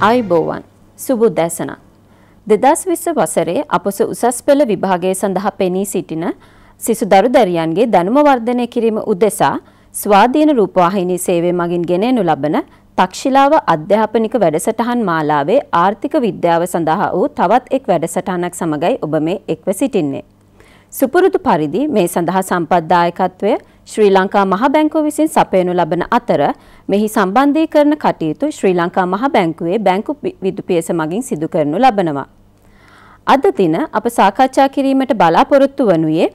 අයිබෝවන් සුබුදැසන. දෙදස් විස්ස වසරේ අපස උසස් පෙළ විභාගය සඳහා පෙනී සිටින සිසු දරු දැරියන්ගේ දැනුම වර්ධනය කිරීම උදෙසා ස්වාධීන රූපවාහිනී සේවය මගින් ගෙනෙනු ලබන තක්ෂිලාව අධ්‍යාපනික වැඩසටහන් මාලාවේ ආර්ථික විද්‍යාව සඳහා වූ තවත් එක් වැඩසටහනක් සමගයි ඔබ මේ එක්ව සිටින්නේ. සුපුරුදු පරිදි මේ සඳහා සම්පත් දායකත්වය ශ්‍රී ලංකා මහ බැංකුව විසින් සපයනු ලබන අතර මෙහි සම්බන්ධීකරණ කටයුතු ශ්‍රී ලංකා මහ බැංකුවේ බැංකු විදු පියස මගින් සිදු කරනු ලබනවා. අද දින අප සාකච්ඡා කිරීමට බලාපොරොත්තු වනුයේ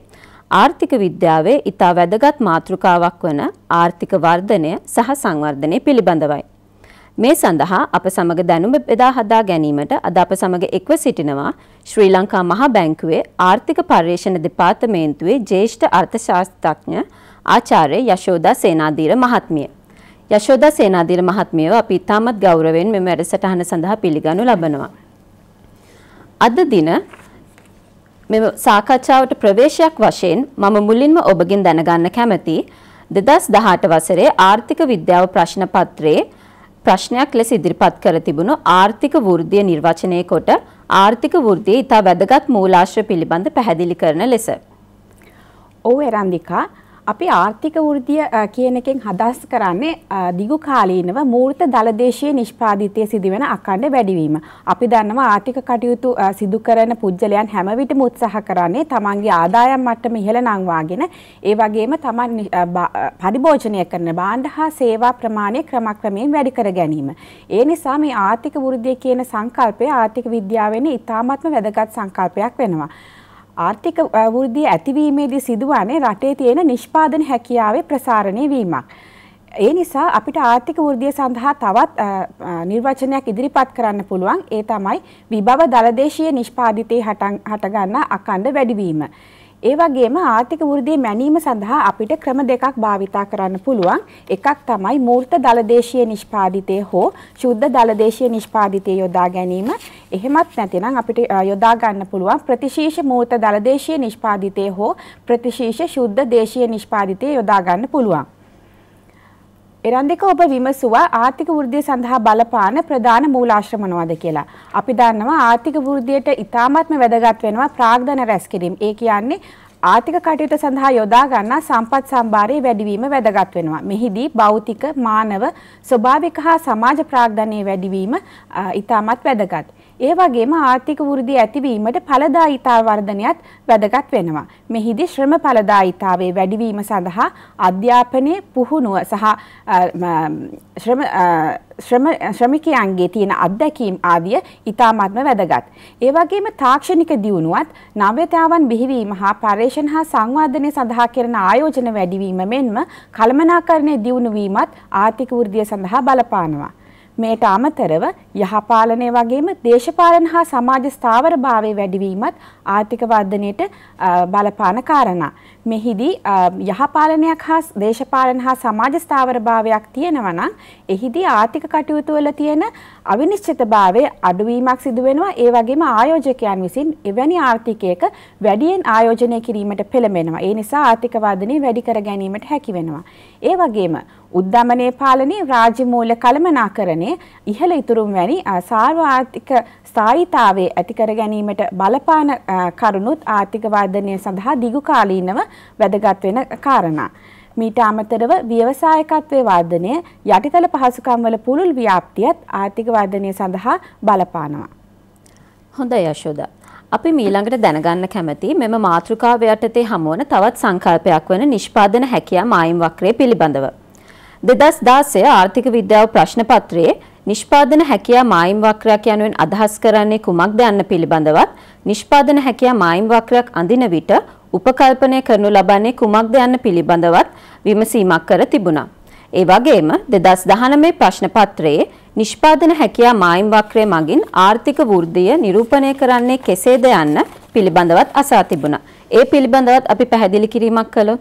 ආර්ථික විද්‍යාවේ ඉතා වැදගත් මාතෘකාවක් වන ආර්ථික වර්ධනය සහ සංවර්ධනය පිළිබඳවයි. මේ සඳහා අප සමග දැනුම බෙදා හදා ගැනීමට අද අප සමග එක්ව සිටිනවා ශ්‍රී ලංකා මහා බැංකුවේ ආර්ථික පර්යේෂණ දෙපාර්තමේන්තුවේ ජ්‍යෙෂ්ඨ අර්ථශාස්ත්‍රඥ ආචාර්ය යශෝදා සේනාධීර මහත්මිය. යශෝදා සේනාධීර මහත්මියව අපි ඉතාමත් ගෞරවයෙන් මෙම වැඩසටහන සඳහා පිළිගනු ලබනවා. අද දින මෙම සාකච්ඡාවට ප්‍රවේශයක් වශයෙන් මම මුලින්ම ඔබගෙන් දැනගන්න කැමැති 2018 වසරේ ආර්ථික විද්‍යාව ප්‍රශ්න පත්‍රයේ ප්‍රශ්නයක් ලෙස ඉදිරිපත් කර තිබුණු ආර්ථික වෘද්ධිය නිර්වචනය කොට ආර්ථික වෘද්ධිය ඉතා වැදගත් මූලාශ්‍ර පිළිබඳ පැහැදිලි කරන ලෙස. ඔව් එරන්දිකා අපි ආර්ථික වෘද්ධිය කියන එකෙන් හදස් කරන්නේ දිගු කාලීනව මූර්ත දලදේශීය නිෂ්පාදිතය සිදුවන අඛණ්ඩ වැඩිවීම. අපි දන්නවා ආර්ථික කටයුතු සිදු කරන පුද්ගලයන් හැම විටම උත්සාහ කරන්නේ තමන්ගේ ආදායම් මට්ටම ඉහළ නංවාගෙන ඒ වගේම තමන් පරිභෝජනය කරන භාණ්ඩ හා සේවා ප්‍රමාණය ක්‍රමක්‍රමයෙන් වැඩි කර ගැනීම. ඒ නිසා මේ ආර්ථික වෘද්ධිය කියන සංකල්පය ආර්ථික විද්‍යාවෙන් ඉතාමත්ම වැදගත් සංකල්පයක් වෙනවා. ආර්ථික වෘද්ධිය ඇතිවීමේදී සිදුවන්නේ රටේ තියෙන නිෂ්පාදන හැකියාවේ ප්‍රසාරණය වීමක්. ඒ නිසා අපිට ආර්ථික වෘද්ධිය සඳහා තවත් නිර්වචනයක් ඉදිරිපත් කරන්න පුළුවන්. ඒ තමයි විභව දලදේශීය නිෂ්පාදිතයේ හටගන්නා අකණ්ඩ වැඩිවීම. ඒ වගේම ආර්ථික වෘද්ධිය මැනීම සඳහා අපිට ක්‍රම දෙකක් භාවිතා කරන්න පුළුවන්. එකක් තමයි මූර්ත දලදේශීය නිෂ්පාදිතය හෝ ශුද්ධ දලදේශීය නිෂ්පාදිතය යොදා ගැනීම. එහෙමත් නැතිනම් අපිට යොදා ගන්න පුළුවන් ප්‍රතිශීෂ මූර්ත දලදේශීය නිෂ්පාදිතය හෝ ප්‍රතිශීෂ ශුද්ධ දේශීය නිෂ්පාදිතය යොදා ගන්න පුළුවන්. එරන්දික ඔබ විමසුවා ආර්ථික වෘද්ධිය සඳහා බලපාන ප්‍රධාන මූලාශ්‍ර මොනවද කියලා. අපි දන්නවා ආර්ථික වෘද්ධියට ඉතාමත්ම වැදගත් වෙනවා ප්‍රාග්ධන රැස්කිරීම. ඒ කියන්නේ ආර්ථික කටයුතු සඳහා යොදා ගන්නා සම්පත් සම්භාරයේ වැඩිවීම වැදගත් වෙනවා. මෙහිදී භෞතික, මානව, ස්වභාවික හා සමාජ ප්‍රාග්ධනයේ වැඩිවීම ඉතාමත් වැදගත්. ඒ වගේම ආර්ථික වෘද්ධිය ඇතිවීමට ඵලදායිතා වර්ධනයත් වැදගත් වෙනවා. මෙහිදී ශ්‍රම ඵලදායිතාවේ වැඩිවීම සඳහා අධ්‍යාපනයේ පුහුණුව සහ ශ්‍රම ශ්‍රම ශ්‍රමිකයන්ගේ තියෙන අත්දැකීම් ආදිය ඉතාමත්ම වැදගත්. ඒ වගේම තාක්ෂණික දියුණුවත් නව්‍යතාවන් බිහිවීම හා පර්යේෂණ හා සංවර්ධනය සඳහා කරන ආයෝජන වැඩිවීම මෙන්ම කළමනාකරණයේ දියුණු වීමත් ආර්ථික වෘද්ධිය සඳහා බලපානවා. මේට අමතරව යහපාලනය වගේම දේශපාලන හා සමාජ ස්ථාවරභාවය වැඩිවීමත් ආර්ථික වර්ධනයට බලපාන කාරණා. මෙහිදී යහපාලනයක් හා දේශපාලන හා සමාජ ස්ථාවරභාවයක් තියෙනවා නම් එහිදී ආර්ථික කටයුතු වල තියෙන අවිනිශ්චිතභාවය අඩුවීමක් සිදු වෙනවා. ඒ වගේම ආයෝජකයන් විසින් එවැනි ආර්ථිකයක වැඩියෙන් ආයෝජනය කිරීමට පෙළඹෙනවා. ඒ නිසා ආර්ථික වර්ධනය වැඩි කර ගැනීමට හැකි වෙනවා. ඒ වගේම උද්ධමනයේ පාලනයේ රාජ්‍යමූල කළමනාකරණයේ ඉහළ ඉතුරුම් වැනි සාර්වාර්ථික ස්ථායීතාවයේ ඇති කර ගැනීමට බලපාන කරුණුත් ආර්ථික වර්ධනය සඳහා දිගුකාලීනව වැදගත් වෙන කාරණා. මීට අමතරව ව්‍යවසායකත්වයේ වර්ධනය යටිතල පහසුකම් වල පුළුල් ව්‍යාප්තියත් ආර්ථික වර්ධනය සඳහා බලපානවා. හොඳයි යශෝදා. අපි මීළඟට දැනගන්න කැමති මෙම මාතෘකාව යටතේ හමුවන තවත් සංකල්පයක් වන නිෂ්පාදන හැකියා මායිම් වක්‍රය පිළිබඳව. 2016 ආර්ථික විද්‍යාව ප්‍රශ්න පත්‍රයේ නිෂ්පාදන හැකියා මායිම් වක්‍රයක් යනුවෙන් අදහස් කරන්නේ කුමක්ද යන්න පිළිබඳවත් නිෂ්පාදන හැකියා මායිම් වක්‍රයක් අඳින විට උපකල්පනය කරනු ලබන්නේ කුමක්ද යන්න පිළිබඳවත් විමසීමක් කර තිබුණා. ඒ වගේම 2019 ප්‍රශ්න පත්‍රයේ නිෂ්පාදන හැකියා මායිම් වක්‍රය මගින් ආර්ථික වෘද්ධිය නිරූපණය කරන්නේ කෙසේද යන්න පිළිබඳවත් අසා තිබුණා. ඒ පිළිබඳවත් අපි පැහැදිලි කිරීමක් කළොත්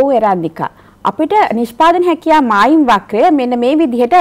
ඔව් එරාන්දිකා අපිට නිෂ්පාදන හැකියා මායිම් වක්‍රය මෙන්න මේ විදිහට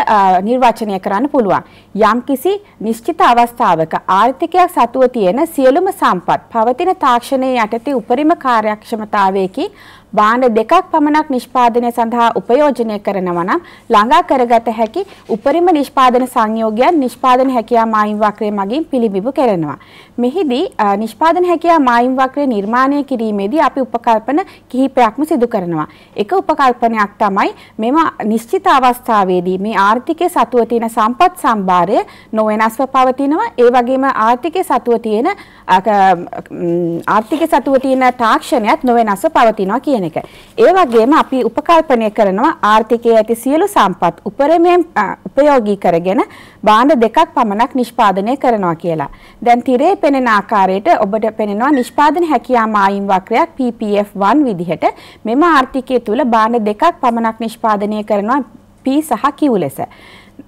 නිර්වචනය කරන්න පුළුවන්. යම්කිසි නිශ්චිත අවස්ථාවක ආර්ථිකයක් සතුව තියෙන සියලුම සම්පත් පවතින තාක්ෂණයේ යටතේ උපරිම කාර්යක්ෂමතාවයකින් වාහන දෙකක් පමණක් නිෂ්පාදනය සඳහා උපයෝජනය කරනවා නම් ළඟා කරගත හැකි උපරිම නිෂ්පාදන සංයෝගයන් නිෂ්පාදන හැකියා මායිම් වක්‍රය මගින් පිළිබිඹු කරනවා. මෙහිදී නිෂ්පාදන හැකියා මායිම් වක්‍රය නිර්මාණය කිරීමේදී අපි උපකල්පන කිහිපයක්ම සිදු කරනවා. එක උපකල්පනයක් තමයි මෙම නිශ්චිත අවස්ථාවේදී මේ ආර්ථිකය සතුව තියෙන සම්පත් සම්භාරය නොවෙනස්ව පවතිනවා. ඒ වගේම ආර්ථිකය සතුව තියෙන ආර්ථිකය සතුව තියෙන තාක්ෂණයත් නොවෙනස්ව පවතිනවා කියන කියන එක. ඒ වගේම අපි උපකල්පනය කරනවා ආර්ථිකයේ ඇති සියලු සම්පත් උපරිමයෙන් ප්‍රයෝගී කරගෙන භාණ්ඩ දෙකක් පමණක් නිෂ්පාදනය කරනවා කියලා. දැන් තිරේ පෙනෙන ආකාරයට ඔබට පෙනෙනවා නිෂ්පාදන හැකියා මායිම් වක්‍රයක් PPF1 විදිහට මෙම ආර්ථිකය තුල භාණ්ඩ දෙකක් පමණක් නිෂ්පාදනය කරනවා P සහ Q ලෙස.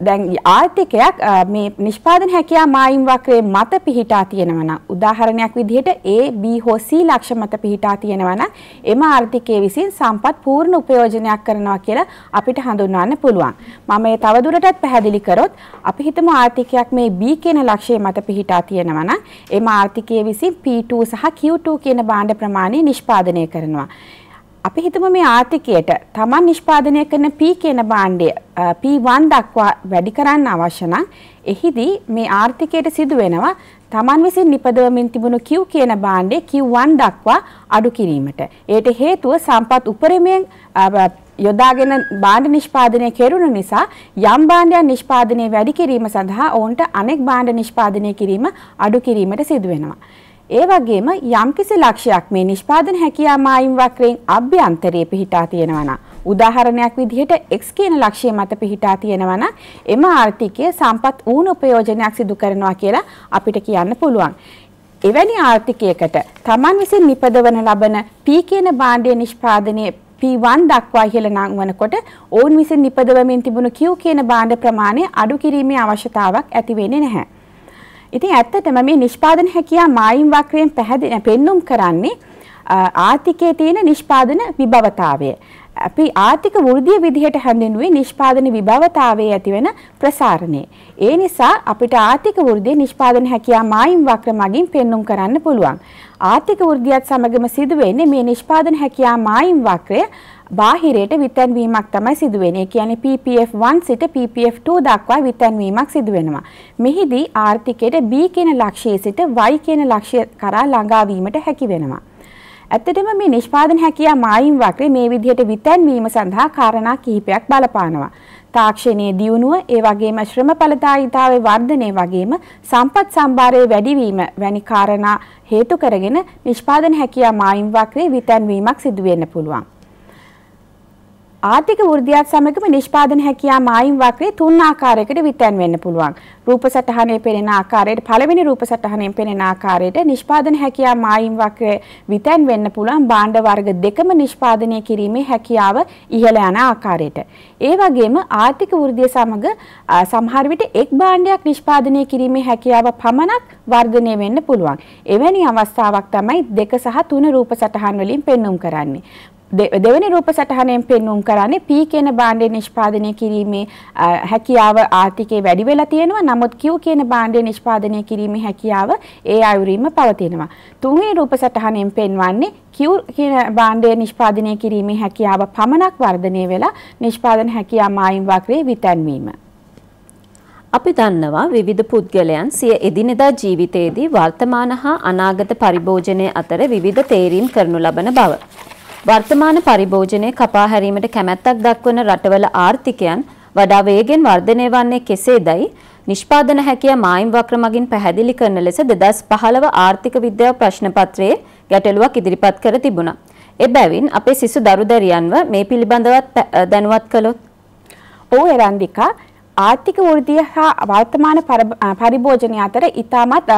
දැන් ආර්ථිකයක් මේ නිෂ්පාදන හැකියා මායිම් වක්‍රයේ මත පිහිටා තියෙනවා නම් උදාහරණයක් විදිහට A B හෝ C ලක්ෂ මත පිහිටා තියෙනවා නම් එම ආර්ථිකයේ විසින් සම්පත් පූර්ණ උපයෝජනයක් කරනවා කියලා අපිට හඳුන්වන්න පුළුවන්. මම මේ තවදුරටත් පැහැදිලි කරොත් අපි හිතමු ආර්ථිකයක් මේ B කියන ලක්ෂයේ මත පිහිටා තියෙනවා නම් එම ආර්ථිකයේ විසින් P2 සහ Q2 කියන භාණ්ඩ ප්‍රමාණය නිෂ්පාදනය කරනවා. අපි හිතමු මේ ආර්ථිකයට Taman නිෂ්පාදනය කරන P කියන භාණ්ඩය P1 දක්වා වැඩි කරන්න අවශ්‍ය නම් එහිදී මේ ආර්ථිකයට සිදු වෙනවා Taman විසින් නිපදවමින් තිබුණු Q කියන භාණ්ඩය Q1 දක්වා අඩු කිරීමට. ඒට හේතුව සම්පත් උපරිමයෙන් යොදාගෙන භාණ්ඩ නිෂ්පාදනය කෙරුණු නිසා යම් භාණ්ඩයක් නිෂ්පාදනය වැඩි කිරීම සඳහා ඔවුන්ට අනෙක් භාණ්ඩ නිෂ්පාදනය කිරීම අඩු කිරීමට සිදු වෙනවා. ඒ වගේම යම්කිසි ලක්ෂයක් මේ නිෂ්පාදන හැකියා මායිම් වක්‍රයෙන් අභ්‍යන්තරයේ පිහිටා තියෙනවා නම් උදාහරණයක් විදිහට x කියන ලක්ෂය මත පිහිටා තියෙනවා නම් එම ආර්ථිකයේ සම්පත් ඌන උපයෝජනයක් සිදු කරනවා කියලා අපිට කියන්න පුළුවන්. එවැනි ආර්ථිකයකට Taman විසින් නිපදවන ලබන P කියන භාණ්ඩයේ නිෂ්පාදනයේ P1 දක්වා ඉහළ නංවනකොට ඔවුන් විසින් නිපදවමින් තිබුණු Q කියන භාණ්ඩ ප්‍රමාණය අඩු කිරීමේ අවශ්‍යතාවක් ඇති වෙන්නේ නැහැ. ඉතින් ඇත්තටම මේ නිෂ්පාදන හැකියා මායිම් වක්‍රයෙන් පැහැදිලි පෙන්눔 කරන්නේ ආර්ථිකයේ තියෙන නිෂ්පාදන විභවතාවය. අපි ආර්ථික වෘද්ධිය විදිහට හැඳින්වුවේ නිෂ්පාදන විභවතාවයේ ඇතිවන ප්‍රසාරණය. ඒ නිසා අපිට ආර්ථික වෘද්ධිය නිෂ්පාදන හැකියා මායිම් වක්‍ර මගින් පෙන්눔 කරන්න පුළුවන්. ආර්ථික වෘද්ධියත් සමගම සිදුවෙන්නේ මේ නිෂ්පාදන හැකියා මායිම් වක්‍රය බාහිරයට විතැන්වීමක් තමයි සිදු වෙන්නේ. කියන්නේ PPF1 සිට PPF2 දක්වා විතැන්වීමක් සිදු වෙනවා. මෙහිදී ආර්ථිකයට B කියන ලක්ෂ්‍යය සිට Y කියන ලක්ෂ්‍ය කරා ළඟා වීමට හැකි වෙනවා. ඇත්තටම මේ නිෂ්පාදන හැකියා මායිම් වක්‍රේ මේ විදිහට විතැන්වීම සඳහා කාරණා කිහිපයක් බලපානවා. තාක්ෂණයේ දියුණුව, ඒ වගේම ශ්‍රම ඵලදායිතාවේ වර්ධනය වගේම සම්පත් සම්භාරයේ වැඩිවීම වැනි කාරණා හේතු කරගෙන නිෂ්පාදන හැකියා මායිම් වක්‍රේ විතැන්වීමක් සිදු වෙන්න පුළුවන්. ආර්ථික වෘද්ධියත් සමගම නිෂ්පාදන හැකියා මායිම් වක්‍රේ තුන් ආකාරයකට විතැන් වෙන්න පුළුවන්. රූප සටහනේ පෙනෙන ආකාරයට පළවෙනි රූප සටහනෙන් පෙනෙන ආකාරයට නිෂ්පාදන හැකියා මායිම් වක්‍රේ විතැන් වෙන්න පුළුවන් භාණ්ඩ වර්ග දෙකම නිෂ්පාදනය කිරීමේ හැකියාව ඉහළ යන ආකාරයට. ඒ වගේම ආර්ථික වෘද්ධිය සමග සමහර විට එක් භාණ්ඩයක් නිෂ්පාදනය කිරීමේ හැකියාව පමණක් වර්ධනය වෙන්න පුළුවන්. එවැනි අවස්ථාවක් තමයි දෙක සහ තුන රූප සටහන් වලින් පෙන්눔 කරන්නේ. දෙවෙනි රූප සටහනෙන් පෙන්වුම් කරන්නේ P කියන භාණ්ඩය නිෂ්පාදනය කිරීමේ හැකියාව ආර්ථිකේ වැඩි වෙලා තියෙනවා. නමුත් Q කියන භාණ්ඩය නිෂ්පාදනය කිරීමේ හැකියාව ඒ අයුරින්ම පවතිනවා. තුන්වෙනි රූප සටහනෙන් පෙන්වන්නේ Q කියන භාණ්ඩය නිෂ්පාදනය කිරීමේ හැකියාව පමණක් වර්ධනය වෙලා නිෂ්පාදන හැකියාව මායිම් වක්‍රයේ විතැන්වීම. අපි දන්නවා විවිධ පුද්ගලයන් සිය එදිනෙදා ජීවිතයේදී වර්තමාන හා අනාගත පරිභෝජනය අතර විවිධ තේරීම් කරනු ලබන බව. වර්තමාන පරිභෝජනය කපා හැරීමට කැමැත්තක් දක්වන රටවල ආර්ථිකයන් වඩා වේගෙන් වර්ධනය වන්නේ කෙසේදයි නිෂ්පාදන හැකියා මායිම් වක්‍ර මගින් පැහැදිලි කරන ලෙස 2015 ආර්ථික විද්‍යාව ප්‍රශ්න පත්‍රයේ ගැටලුවක් ඉදිරිපත් කර තිබුණා. එබැවින් අපේ සිසු දරු දැරියන්ව මේ පිළිබඳවත් දැනුවත් කළොත්. ඔව් එරන්දිකා ආර්ථික වෘද්ධිය හා වර්තමාන පරිභෝජනය අතර ඉතාමත්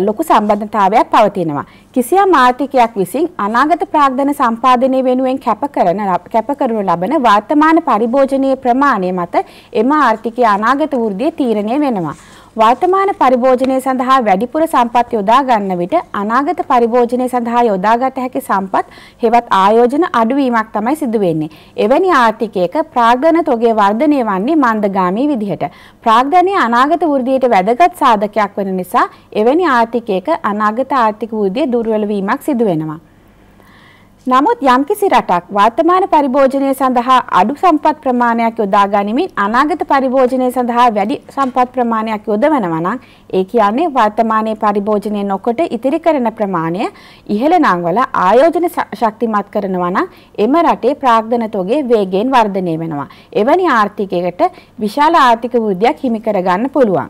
ලොකු සම්බන්ධතාවයක් පවතිනවා. කිසියම් ආර්ථිකයක් විසින් අනාගත ප්‍රාග්ධන සම්පාදනය වෙනුවෙන් කැපකරන කැපකරනු ලබන වර්තමාන පරිභෝජනයේ ප්‍රමාණය මත එම ආර්ථිකය අනාගත වෘද්ධිය තීරණය වෙනවා. වර්තමාන පරිභෝජනය සඳහා වැඩිපුර සම්පත් යොදා ගන්න විට අනාගත පරිභෝජනය සඳහා යොදාගත හැකි සම්පත් හෙවත් ආයෝජන අඩුවීමක් තමයි සිදු වෙන්නේ. එවැනි ආර්ථිකයක ප්‍රාග්ධන තොගේ වර්ධනය වන්නේ මන්දගාමී විදිහට. ප්‍රාග්ධනය අනාගත වෘද්ධියට වැදගත් සාධකයක් වෙන නිසා එවැනි ආර්ථිකයක අනාගත ආර්ථික වෘද්ධිය දුර්වල වීමක් සිදු වෙනවා. නමුත් යම්කිසි රටක් වර්තමාන පරිභෝජනය සඳහා අඩු සම්පත් ප්‍රමාණයක් යොදා ගනිමින් අනාගත පරිභෝජනය සඳහා වැඩි සම්පත් ප්‍රමාණයක් යොදවනවා නම් ඒ කියන්නේ වර්තමානයේ පරිභෝජනය නොකොට ඉතිරි කරන ප්‍රමාණය ඉහළ නංවල ආයෝජන ශක්තිමත් කරනවා නම් එම රටේ ප්‍රාග්ධන තොගේ වේගයෙන් වර්ධනය වෙනවා. එවැනි ආර්ථිකයකට විශාල ආර්ථික වෘද්ධියක් හිමි කරගන්න පුළුවන්.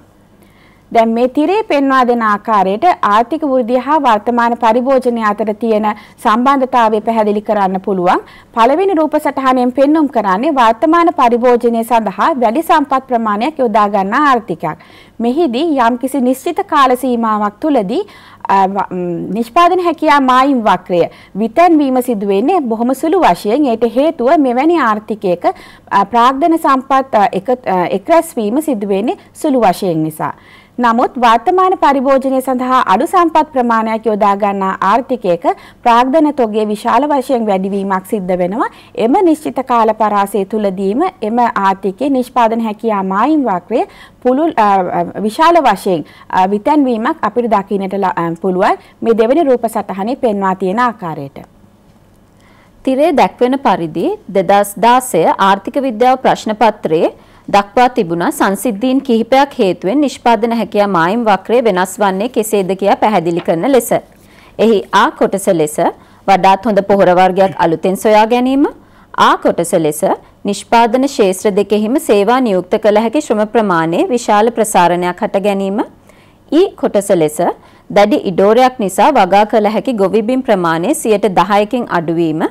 දැන් මේ තිරේ පෙන්වා දෙන ආකාරයට ආර්ථික වෘද්ධිය හා වර්තමාන පරිභෝජනය අතර තියෙන සම්බන්ධතාවය පැහැදිලි කරන්න පුළුවන්. පළවෙනි රූප සටහනෙන් පෙන්වුම් කරන්නේ වර්තමාන පරිභෝජනය සඳහා වැඩි සම්පත් ප්‍රමාණයක් යොදා ගන්නා ආර්ථිකයක්. මෙහිදී යම්කිසි නිශ්චිත කාල සීමාවක් තුලදී නිෂ්පාදන හැකියා මායිම් වක්‍රය විතැන් වීම සිදු වෙන්නේ බොහොම සුළු වශයෙන් ඒට හේතුව මෙවැනි ආර්ථිකයක ප්‍රාග්ධන සම්පත් එක එක්රැස් වීම සිදු වෙන්නේ සුළු වශයෙන් නිසා නමුත් වර්තමාන පරිභෝජනය සඳහා අඩු සම්පත් ප්‍රමාණයක් යොදා ගන්නා ආර්ථිකයක ප්‍රාග්ධන තොගේ විශාල වශයෙන් වැඩිවීමක් සිද්ධ වෙනවා. එම නිශ්චිත කාල පරාසය තුලදීම එම ආර්ථිකයේ නිෂ්පාදන හැකියා මායිම් වක්‍රය පුළුල් විශාල වශයෙන් විතැන්වීමක් අපිට දකින්නට පුළුවන්. මේ දෙවෙනි රූප සටහනේ පෙන්වා තියෙන ආකාරයට. තිරේ දැක්වෙන පරිදි 2016 ආර්ථික විද්‍යාව ප්‍රශ්න පත්‍රයේ දක්වා තිබුණා සංසිද්ධීන් කිහිපයක් හේතුවෙන් නිෂ්පාදන හැකියා මායිම් වක්‍රය වෙනස් වන්නේ කෙසේද කියා පැහැදිලි කරන ලෙස. එහි ආ කොටස ලෙස වඩාත් හොඳ පොහොර වර්ගයක් අලුතෙන් සොයා ගැනීම, ආ කොටස ලෙස නිෂ්පාදන ශේත්‍ර දෙකෙහිම සේවා නියුක්ත කළ හැකි ශ්‍රම ප්‍රමාණයේ විශාල ප්‍රසාරණයක් හට ගැනීම, ඊ කොටස ලෙස දැඩි ඉඩෝරයක් නිසා වගා කළ හැකි ගොවිබිම් ප්‍රමාණය 10%කින් අඩුවීම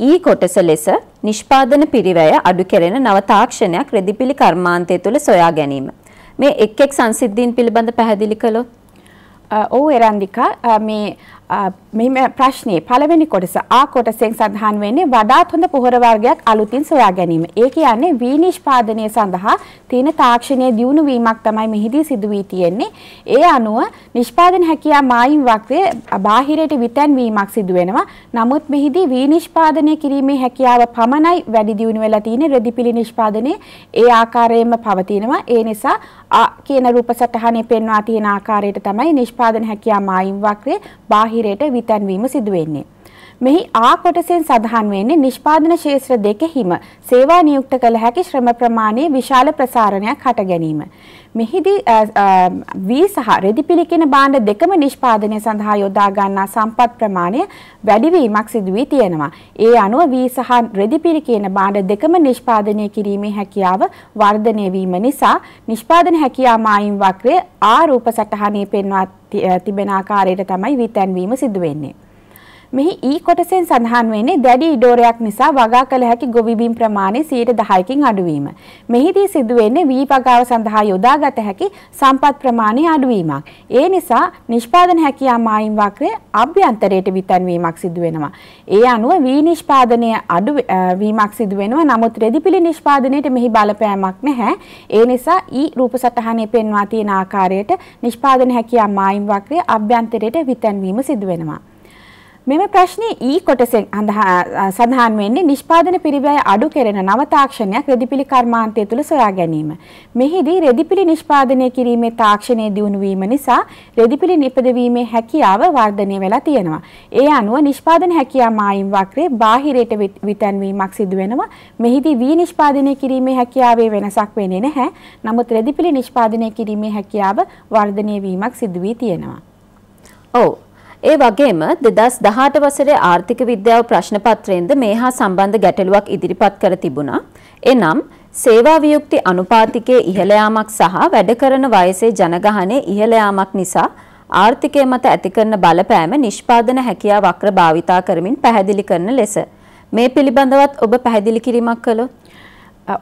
ඊ කොටස ලෙස නිෂ්පාදන පිරිවැය අඩු කෙරෙන නව තාක්ෂණයක් රෙදිපිලි කර්මාන්තය තුළ සොයා ගැනීම. මේ එක් එක් සංසිද්ධීන් පිළිබඳ පැහැදිලි කළොත් ඔව් එරන්දිකා මේ මෙහිම ප්‍රශ්නේ පළවෙනි කොටස ආ කොටසෙන් සඳහන් වෙන්නේ වඩාත් හොඳ පොහොර වර්ගයක් අලුතින් සොයා ගැනීම. ඒ කියන්නේ විනිශ්පාදනය සඳහා තියෙන තාක්ෂණයේ දියුණු වීමක් තමයි මෙහිදී සිදු වී තියෙන්නේ. ඒ අනුව නිෂ්පාදන හැකියා මායිම් වක්‍රය බාහිරයට විතැන් වීමක් සිදු වෙනවා. නමුත් මෙහිදී විනිශ්පාදනය කිරීමේ හැකියාව පමණයි වැඩි දියුණු වෙලා තියෙන්නේ රෙදිපිලි නිෂ්පාදනයේ ඒ ආකාරයෙන්ම පවතිනවා. ඒ නිසා කියන රූප සටහනේ පෙන්වා තියෙන ආකාරයට තමයි නිෂ්පාදන හැකියා මායිම් වක්‍රය බාහිර බාහිරයට විතැන්වීම සිදු වෙන්නේ. මෙහි ආ කොටසෙන් සඳහන් වෙන්නේ නිෂ්පාදන ශේත්‍ර දෙකෙහිම සේවා නියුක්ත කළ හැකි ශ්‍රම ප්‍රමාණයේ විශාල ප්‍රසාරණයක් හට ගැනීම. මෙහිදී වී සහ රෙදි පිළිකින භාණ්ඩ දෙකම නිෂ්පාදනය සඳහා යොදා ගන්නා සම්පත් ප්‍රමාණය වැඩිවීමක් සිදු වී තියෙනවා. ඒ අනුව වී සහ රෙදි පිළිකින භාණ්ඩ දෙකම නිෂ්පාදනය කිරීමේ හැකියාව වර්ධනය වීම නිසා නිෂ්පාදන හැකියා මායිම් වක්‍රය ආරූප සටහනේ පෙන්වා තිබෙන ආකාරයට තමයි විතැන්වීම සිදු වෙන්නේ. මෙහි E කොටසෙන් සඳහන් වෙන්නේ දැඩි ඉඩෝරයක් නිසා වගා කළ හැකි ගොවිබිම් ප්‍රමාණය 10%කින් අඩුවීම. මෙහිදී සිදු වෙන්නේ වී වගාව සඳහා යොදාගත හැකි සම්පත් ප්‍රමාණය අඩුවීමක්. ඒ නිසා නිෂ්පාදන හැකියා මායිම් වක්‍රය අභ්‍යන්තරයට විතන්වීමක් සිදු වෙනවා. ඒ අනුව වී නිෂ්පාදනය අඩු වීමක් සිදු වෙනවා. නමුත් රෙදිපිලි නිෂ්පාදනයේට මෙහි බලපෑමක් නැහැ. ඒ නිසා E රූප සටහනේ පෙන්වා තියෙන ආකාරයට නිෂ්පාදන හැකියා මායිම් වක්‍රය අභ්‍යන්තරයට විතන්වීම සිදු වෙනවා. මෙම ප්‍රශ්නේ ඊ කොටසෙන් සඳහන් වෙන්නේ නිෂ්පාදන පිරිවැය අඩු කෙරෙන නව තාක්ෂණයක් රෙදිපිලි කර්මාන්තය තුළ සොයා ගැනීම. මෙහිදී රෙදිපිලි නිෂ්පාදනය කිරීමේ තාක්ෂණයේ දියුණු වීම නිසා රෙදිපිලි නිපදවීමේ හැකියාව වර්ධනය වෙලා තියෙනවා. ඒ අනුව නිෂ්පාදන හැකියා මායිම් වක්‍රේ බාහිරයට විතැන්වීමක් සිදු වෙනවා. මෙහිදී වී නිෂ්පාදනය කිරීමේ හැකියාවේ වෙනසක් වෙන්නේ නැහැ. නමුත් රෙදිපිලි නිෂ්පාදනය කිරීමේ හැකියාව වර්ධනය වීමක් සිදු වී තියෙනවා. ඔව් ඒ වගේම 2018 වසරේ ආර්ථික විද්‍යාව ප්‍රශ්න පත්‍රයෙන්ද මේ හා සම්බන්ධ ගැටලුවක් ඉදිරිපත් කර තිබුණා. එනම් සේවා වියුක්ති අනුපාතිකයේ ඉහළ යාමක් සහ වැඩ කරන වයසේ ජනගහනයේ ඉහළ යාමක් නිසා ආර්ථිකය මත ඇති කරන බලපෑම නිෂ්පාදන හැකියාව වක්‍ර භාවිතා කරමින් පැහැදිලි කරන ලෙස මේ පිළිබඳවත් ඔබ පැහැදිලි කිරීමක් කළොත්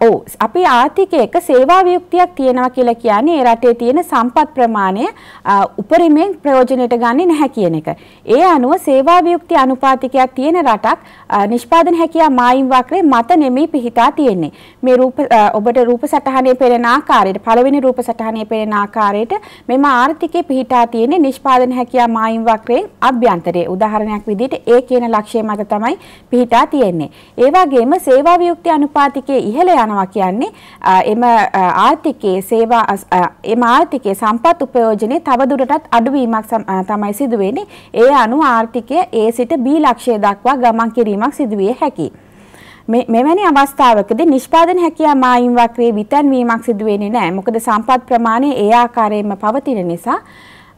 ඔව් අපේ ආර්ථිකයක සේවා වියුක්තියක් තියෙනවා කියලා කියන්නේ ඒ රටේ තියෙන සම්පත් ප්‍රමාණය උපරිමයෙන් ප්‍රයෝජනෙට ගන්නේ නැහැ කියන එක. ඒ අනුව සේවා වියුක්ති අනුපාතිකයක් තියෙන රටක් නිෂ්පාදන හැකියා මායිම් වක්‍රේ මත නෙමෙයි පිහිටා තියෙන්නේ. මේ රූප ඔබට රූප සටහනේ පෙනෙන ආකාරයට පළවෙනි රූප සටහනේ පෙනෙන ආකාරයට මෙම ආර්ථිකයේ පිහිටා තියෙන්නේ නිෂ්පාදන හැකියා මායිම් වක්‍රේ අභ්‍යන්තරයේ. උදාහරණයක් විදිහට ඒ කියන ලක්ෂ්‍ය මත තමයි පිහිටා තියෙන්නේ. ඒ වගේම සේවා වියුක්ති අනුපාතිකයේ ඉහළ යනවා කියන්නේ එම ආර්ථිකයේ සේවා එම ආර්ථිකයේ සම්පත් උපයෝජනයේ තව දුරටත් අඩුවීමක් තමයි සිදු වෙන්නේ. ඒ අනුව ආර්ථිකය A සිට B ලක්ෂය දක්වා ගමන් කිරීමක් සිදු විය හැකියි. මෙවැනි අවස්ථාවකදී නිෂ්පාදන හැකියා මායිම් වක්‍රයේ විතන්වීමක් සිදු වෙන්නේ නැහැ. මොකද සම්පත් ප්‍රමාණය ඒ ආකාරයෙන්ම පවතින නිසා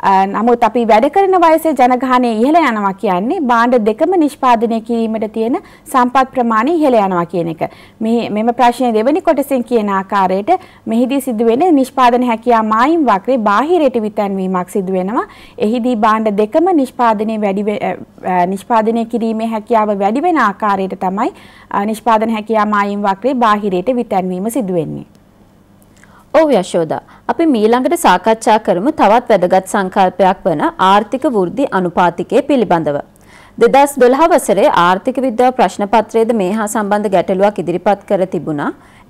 නමුත් අපි වැඩ කරන වයසේ ජනගහනය ඉහළ යනවා කියන්නේ බාණ්ඩ දෙකම නිෂ්පාදනය කිරීමට තියෙන සම්පත් ප්‍රමාණය ඉහළ යනවා කියන එක. මේ මෙම ප්‍රශ්නේ දෙවෙනි කොටසෙන් කියන ආකාරයට මෙහිදී සිදුවෙන නිෂ්පාදන හැකියා මායිම් වක්‍රේ බාහිරයට විතැන්වීමක් සිදු වෙනවා. එහිදී බාණ්ඩ දෙකම නිෂ්පාදනය වැඩි නිෂ්පාදනය කිරීමේ හැකියාව වැඩි වෙන ආකාරයට තමයි නිෂ්පාදන හැකියා මායිම් වක්‍රේ බාහිරයට විතැන්වීම සිදු වෙන්නේ. ඔව් යශෝදා. අපි මීළඟට සාකච්ඡා කරමු තවත් වැදගත් සංකල්පයක් වන ආර්ථික වෘද්ධි අනුපාතිකය පිළිබඳව. 2012 වසරේ ආර්ථික විද්‍යාව ප්‍රශ්න පත්‍රයේද මේ හා සම්බන්ධ ගැටලුවක් ඉදිරිපත් කර තිබුණා.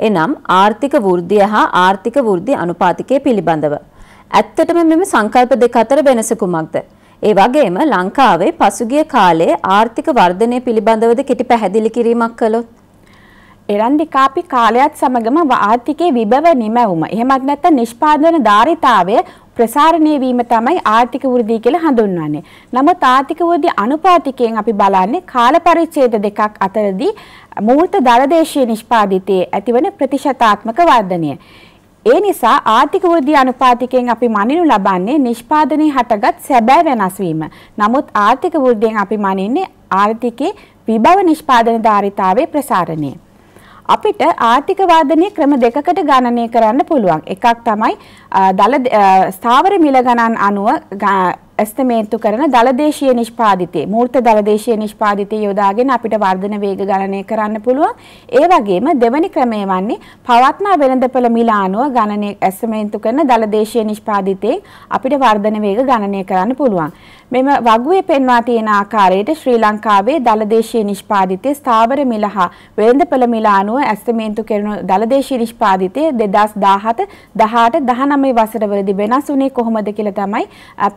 එනම් ආර්ථික වෘද්ධිය හා ආර්ථික වෘද්ධි අනුපාතිකය පිළිබඳව. ඇත්තටම මෙම සංකල්ප දෙක අතර වෙනස කුමක්ද? ඒ වගේම ලංකාවේ පසුගිය කාලයේ ආර්ථික වර්ධනය පිළිබඳවද කෙටි පැහැදිලි කිරීමක් කළොත් එරන්දිකාපි කාලයත් සමගම ආර්ථිකයේ විභව නිමැවුම. එහෙමත් නැත්නම් නිෂ්පාදන ධාරිතාවය ප්‍රසාරණය වීම තමයි ආර්ථික වෘද්ධිය කියලා හඳුන්වන්නේ. නමුත් ආර්ථික වෘද්ධි අනුපාතිකයෙන් අපි බලන්නේ කාල පරිච්ඡේද දෙකක් අතරදී මූර්ත දරදේශීය නිෂ්පාදිතයේ ඇතිවන ප්‍රතිශතාත්මක වර්ධනය. ඒ නිසා ආර්ථික වෘද්ධි අනුපාතිකයෙන් අපි මනිනු ලබන්නේ නිෂ්පාදනයේ හටගත් සැබෑ වෙනස් වීම. නමුත් ආර්ථික වෘද්ධියෙන් අපි මනින්නේ ආර්ථිකයේ විභව නිෂ්පාදන ධාරිතාවේ ප්‍රසාරණය. අපිට ආර්ථික වාදනය ක්‍රම දෙකකට ගණනය කරන්න පුළුවන්. එකක් තමයි දල ස්ථාවර මිල ගණන් අනුව ඇස්තමේන්තු කරන දලදේශීය නිෂ්පාදිතය මූර්ත දලදේශීය නිෂ්පාදිතය යොදාගෙන අපිට වර්ධන වේග ගණනය කරන්න පුළුවන්. ඒ වගේම දෙවැනි ක්‍රමය වන්නේ පවත්නා වෙළඳපළ මිල අනුව ගණනය ඇස්තමේන්තු කරන දලදේශීය නිෂ්පාදිතයෙන් අපිට වර්ධන වේග ගණනය කරන්න පුළුවන්. මෙම වගුවේ පෙන්වා තියෙන ආකාරයට ශ්‍රී ලංකාවේ දලදේශීය නිෂ්පාදිතයේ ස්ථාවර මිල හා වෙළඳපොළ මිල අනුව ඇස්තමේන්තු කෙරෙන දලදේශීය නිෂ්පාදිතයේ 2017 18 19 වසරවලදී වෙනස් වුණේ කොහොමද කියලා තමයි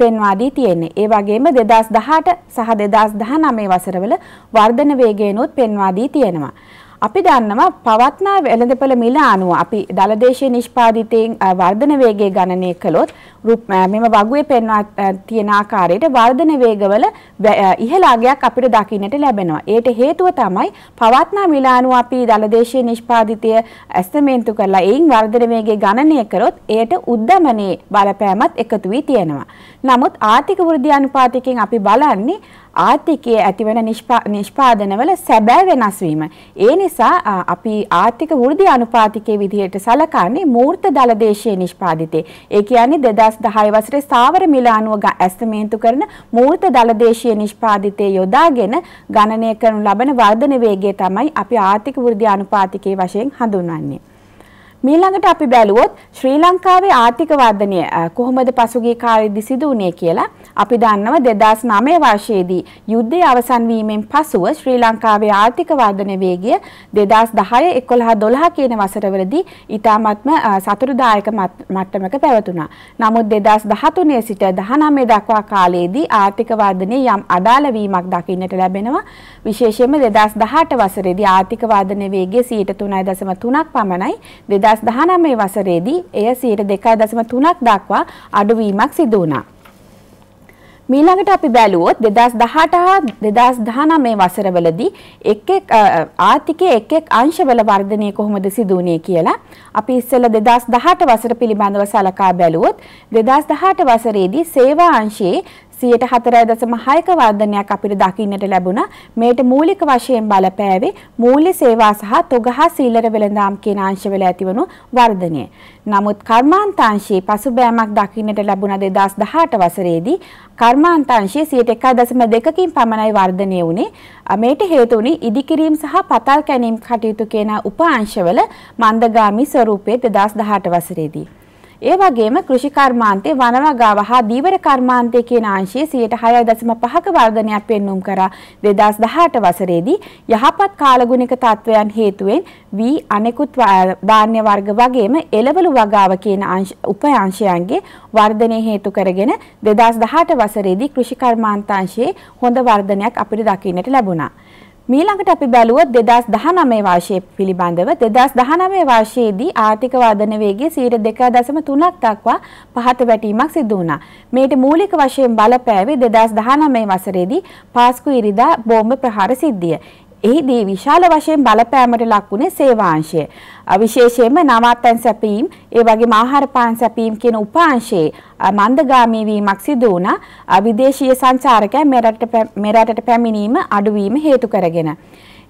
පෙන්වා දී තියෙන්නේ. ඒ වගේම 2018 සහ 2019 වසරවල වර්ධන වේගයනොත් පෙන්වා දී තියෙනවා. අපි දන්නවා පවත්නා වෙළඳපොළ මිල අනුව අපි දලදේශීය නිෂ්පාදිතයෙන් වර්ධන වේගය ගණනය කළොත් මෙම වගුවේ පෙන්වා තියෙන ආකාරයට වර්ධන වේගවල ඉහළ අගයක් අපිට දකින්නට ලැබෙනවා. ඒට හේතුව තමයි පවත්නා මිල අනුව අපි දලදේශීය නිෂ්පාදිතය ඇස්තමේන්තු කරලා එයින් වර්ධන වේගය ගණනය කරොත් එයට උද්දමනයේ බලපෑමත් එකතු වී තියෙනවා. නමුත් ආර්ථික වෘද්ධි අනුපාතයෙන් අපි බලන්නේ ආර්ථිකයේ ඇතිවන නිෂ්පාදනවල සැබෑ වෙනස් වීම. ඒ නිසා අපි ආර්ථික වෘද්ධි අනුපාතිකයේ විදිහට සලකන්නේ මූර්ත දල දේශීය නිෂ්පාදිතය. ඒ කියන්නේ 2010 වසරේ සාවර මිල අනුව ඇස්තමේන්තු කරන මූර්ත දල දේශීය නිෂ්පාදිතය යොදාගෙන ගණනය කරනු ලබන වර්ධන වේගය තමයි අපි ආර්ථික වෘද්ධි අනුපාතිකයේ වශයෙන් හඳුන්වන්නේ. මීළඟට අපි බැලුවොත් ශ්‍රී ලංකාවේ ආර්ථික වර්ධනය කොහොමද පසුගිය කාලෙදි සිදු වුණේ කියලා අපි දන්නව 2009 වර්ෂයේදී යුද්ධය අවසන් වීමෙන් පසුව ශ්‍රී ලංකාවේ ආර්ථික වර්ධන වේගය 2010 11 12 කියන වසරවලදී ඊටාත්ම සතුටුදායක මට්ටමක පැවතුණා. නමුත් 2013 සිට 19 දක්වා කාලයේදී ආර්ථික වර්ධනයේ යම් අඩාල වීමක් දකින්නට ලැබෙනවා. විශේෂයෙන්ම 2018 වසරේදී ආර්ථික වර්ධන වේගය 3.3ක් පමණයි 2019 වසරේදී එය 2.3ක් දක්වා අඩුවීමක් සිදු වුණා. මීළඟට අපි බැලුවොත් 2018 හා 2019 වසරවලදී එක් එක් ආර්ථිකයේ එක් එක් අංශවල වර්ධනය කොහොමද සිදු වුණේ කියලා අපි ඉස්සෙල්ලා 2018 වසර පිළිබඳව සලකා බැලුවොත් 2018 වසරේදී සේවා අංශයේ 104.6ක වර්ධනයක් අපිට දකින්නට ලැබුණා. මේට මූලික වශයෙන් බලපෑවේ මූල්‍ය සේවා සහ තොගහා සීලර වෙළඳාම් කියන අංශවල ඇතිවණු වර්ධනය. නමුත් කර්මාන්තාංශයේ පසුබෑමක් දකින්නට ලැබුණා 2018 වසරේදී කර්මාන්තාංශයේ 101.2කින් පමණයි වර්ධනය වුණේ. මේට හේතු වුණේ ඉදිකිරීම සහ පතල් කැණීම් කටයුතු කියන උපාංශවල මන්දගාමී ස්වරූපයේ 2018 වසරේදී ඒ වගේම කෘෂි කර්මාන්තේ වනවගාව හා දීවර කර්මාන්තේ කියන අංශයේ 6.5ක වර්ධනයක් පෙන්눔 කරා 2018 වසරේදී යහපත් කාලගුණික තත්වයන් හේතුවෙන් වී අනෙකුත් ධාන්‍ය වර්ග වගේම එළවලු වගාව කියන අංශ උපයංශයන්ගේ වර්ධනය හේතු කරගෙන 2018 වසරේදී කෘෂි කර්මාන්ත අංශයේ හොඳ වර්ධනයක් අපිට දකින්නට ලැබුණා. මීළඟට අපි බැලුවොත් 2019 වර්ෂය පිළිබඳව 2019 වර්ෂයේදී ආර්ථික වර්ධන වේගය 2.3ක් දක්වා පහත වැටීමක් සිදු වුණා. මේට මූලික වශයෙන් බලපෑවේ 2019 වසරේදී පාස්කු ඉරිදා බෝම්බ ප්‍රහාර සිද්ධිය. එහිදී විශාල වශයෙන් බලපෑමට ලක් වුණේ සේවාංශය. විශේෂයෙන්ම නවාතැන් සැපීම් ඒ වගේම ආහාර පාන සැපීම් කියන උපාංශයේ මන්දගාමී වීමක් සිදු වුණා විදේශීය සංචාරකයන් මෙරටට පැමිණීම අඩුවීම හේතු කරගෙන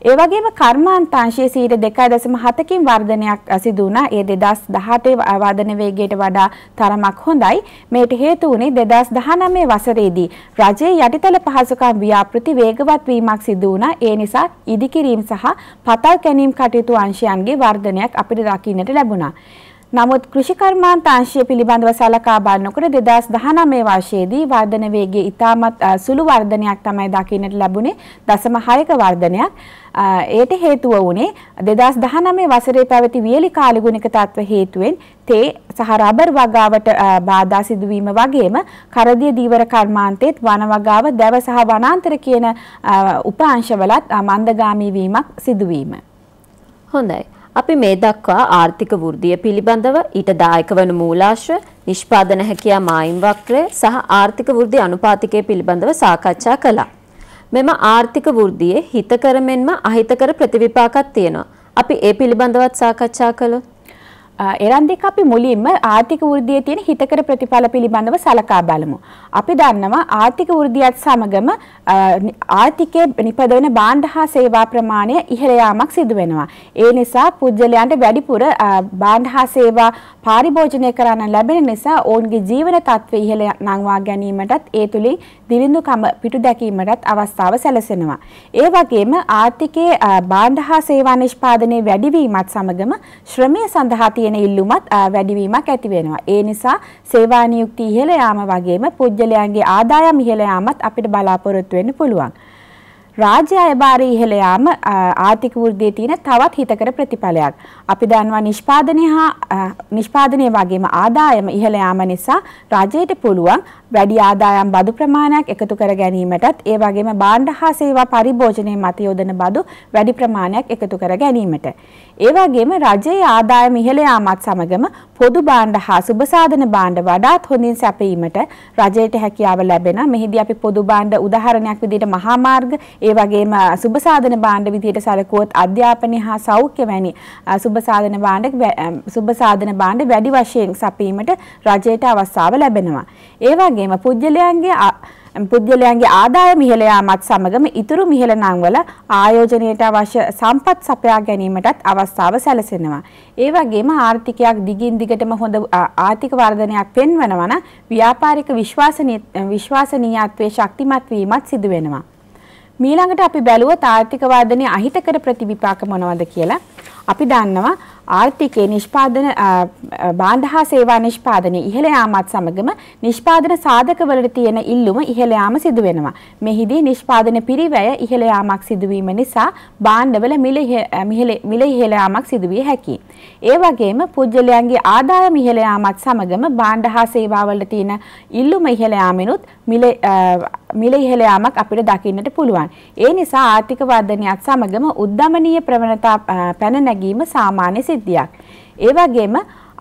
ඒ වගේම කර්මාන්තාංශයේ 2.7කින් වර්ධනයක් සිදු වුණා. ඒ 2018 වාදන වේගයට වඩා තරමක් හොඳයි. මේට හේතු වුණේ 2019 වසරේදී රජයේ යටිතල පහසුකම් ව්‍යාපෘති වේගවත් වීමක් සිදු වුණා. ඒ නිසා ඉදිකිරීම් සහ පතල් කැණීම් කටයුතු අංශයන්ගේ වර්ධනයක් අපිට දකින්නට ලැබුණා. නමුත් කෘෂි කර්මාන්තාංශය පිළිබඳව සලකා බලනකොට 2019 වර්ෂයේදී වර්ධන වේගයේ ඉතාමත් සුළු වර්ධනයක් තමයි දකින්නට ලැබුණේ 0.6ක වර්ධනයක්. ඒට හේතුව වුණේ 2019 වසරේ පැවති වියලි කාලගුණික තත්ත්ව හේතුවෙන් තේ සහ රබර් වගාවට බාධා සිදුවීම වගේම කරදිය දීවර කර්මාන්තයේත් වන වගාව දැව සහ වනාන්තර කියන උපාංශවලත් මන්දගාමී වීමක් සිදුවීම. හොඳයි. අපි මේ දක්වා ආර්ථික වෘද්ධිය පිළිබඳව ඊට දායක වන මූලාශ්‍ර, නිෂ්පාදන හැකියා මායිම් වක්‍රය සහ ආර්ථික වෘද්ධි අනුපාතිකය පිළිබඳව සාකච්ඡා කළා. මෙම ආර්ථික වෘද්ධියේ හිතකර මෙන්ම අහිතකර ප්‍රතිවිපාකක් තියෙනවා. අපි ඒ පිළිබඳවත් සාකච්ඡා කළොත් එරන්දික අපි මුලින්ම ආර්ථික වෘද්ධියේ තියෙන හිතකර ප්‍රතිඵල පිළිබඳව සලකා බලමු. අපි දන්නවා ආර්ථික වෘද්ධියත් සමගම ආර්ථිකයේ නිපදවන භාණ්ඩ හා සේවා ප්‍රමාණය ඉහළ යාමක් සිදු වෙනවා. ඒ නිසා පුද්ගලයන්ට වැඩිපුර භාණ්ඩ හා සේවා පාරිභෝජනය කරන්න ලැබෙන නිසා ඔවුන්ගේ ජීවන තත්ත්වය ඉහළ නංවා ගැනීමටත් ඒ තුලින් දිළිඳුකම පිටු දැකීමටත් අවස්ථාව සැලසෙනවා. ඒ වගේම ආර්ථිකයේ භාණ්ඩ හා සේවා නිෂ්පාදනයේ වැඩිවීමත් සමගම ශ්‍රමය සඳහා කියන ඉල්ලුමත් වැඩිවීමක් ඇති වෙනවා. ඒ නිසා සේවා නියුක්ති ඉහළ යාම වගේම පුජ්‍යලයන්ගේ ආදායම් ඉහළ යාමත් අපිට බලාපොරොත්තු වෙන්න පුළුවන්. රාජ්‍ය අයභාරය ඉහළ යාම ආර්ථික වෘද්ධියේ තියෙන තවත් හිතකර ප්‍රතිඵලයක්. අපි දන්නවා නිෂ්පාදනය හා නිෂ්පාදනය වගේම ආදායම ඉහළ යාම නිසා රජයට පුළුවන් වැඩි ආදායම් බදු ප්‍රමාණයක් එකතු කර ගැනීමටත් ඒ වගේම භාණ්ඩ හා සේවා පරිභෝජනයේ මත යොදන බදු වැඩි ප්‍රමාණයක් එකතු කර ගැනීමට ඒ වගේම රජයේ ආදායම ඉහළ යාමත් සමගම පොදු භාණ්ඩ හා සුබසාධන භාණ්ඩ වඩාත් හොඳින් සැපීමට රජයට හැකියාව ලැබෙන මෙහිදී අපි පොදු භාණ්ඩ උදාහරණයක් විදිහට මහා මාර්ග ඒ වගේම සුබසාධන භාණ්ඩ විදිහට සැලකුවොත් අධ්‍යාපනය හා සෞඛ්‍ය වැනි සුබ සුබසාධන භාණ්ඩ සුබසාධන භාණ්ඩ වැඩි වශයෙන් සපීමට රජයට අවස්ථාව ලැබෙනවා. ඒ වගේම පුජ්‍යලයන්ගේ පුද්ගලයන්ගේ ආදායම ඉහළ යාමත් සමගම ඉතුරු මිහළ නංවල ආයෝජනයට අවශ්‍ය සම්පත් සපයා ගැනීමටත් අවස්ථාව සැලසෙනවා. ඒ වගේම ආර්ථිකයක් දිගින් දිගටම හොඳ ආර්ථික වර්ධනයක් පෙන්වනවන ව්‍යාපාරික විශ්වාසනීයත්වයේ ශක්තිමත් වීමත් සිදු වෙනවා. මීළඟට අපි බැලුවොත් ආර්ථික වර්ධනයේ අහිතකර ප්‍රතිවිපාක මොනවද කියලා. අපි දන්නවා ආර්ථිකයේ නිෂ්පාදන බාන්ධ හා සේවා නිෂ්පාදනයේ ඉහළ යාමත් සමගම නිෂ්පාදන සාධකවලට තියෙන ඉල්ලුම ඉහළ යාම සිදු වෙනවා. මෙහිදී නිෂ්පාදන පිරිවැය ඉහළ යාමක් සිදුවීම නිසා බාණ්ඩවල මිල ඉහළ යාමක් සිදුවිය හැකියි. ඒ වගේම පුද්ගලයන්ගේ ආදායම ඉහළ යාමත් සමගම බාණ්ඩ හා සේවාවලට තියෙන ඉල්ලුම ඉහළ යාමෙනුත් මිල ඉහළ යාමක් අපිට දකින්නට පුළුවන්. ඒ නිසා ආර්ථික වර්ධනයත් සමගම උද්ධමනීය ප්‍රවණතා පැන නැගීම සාමාන්‍ය සිදුවීමක්. සිද්ධියක්. ඒ වගේම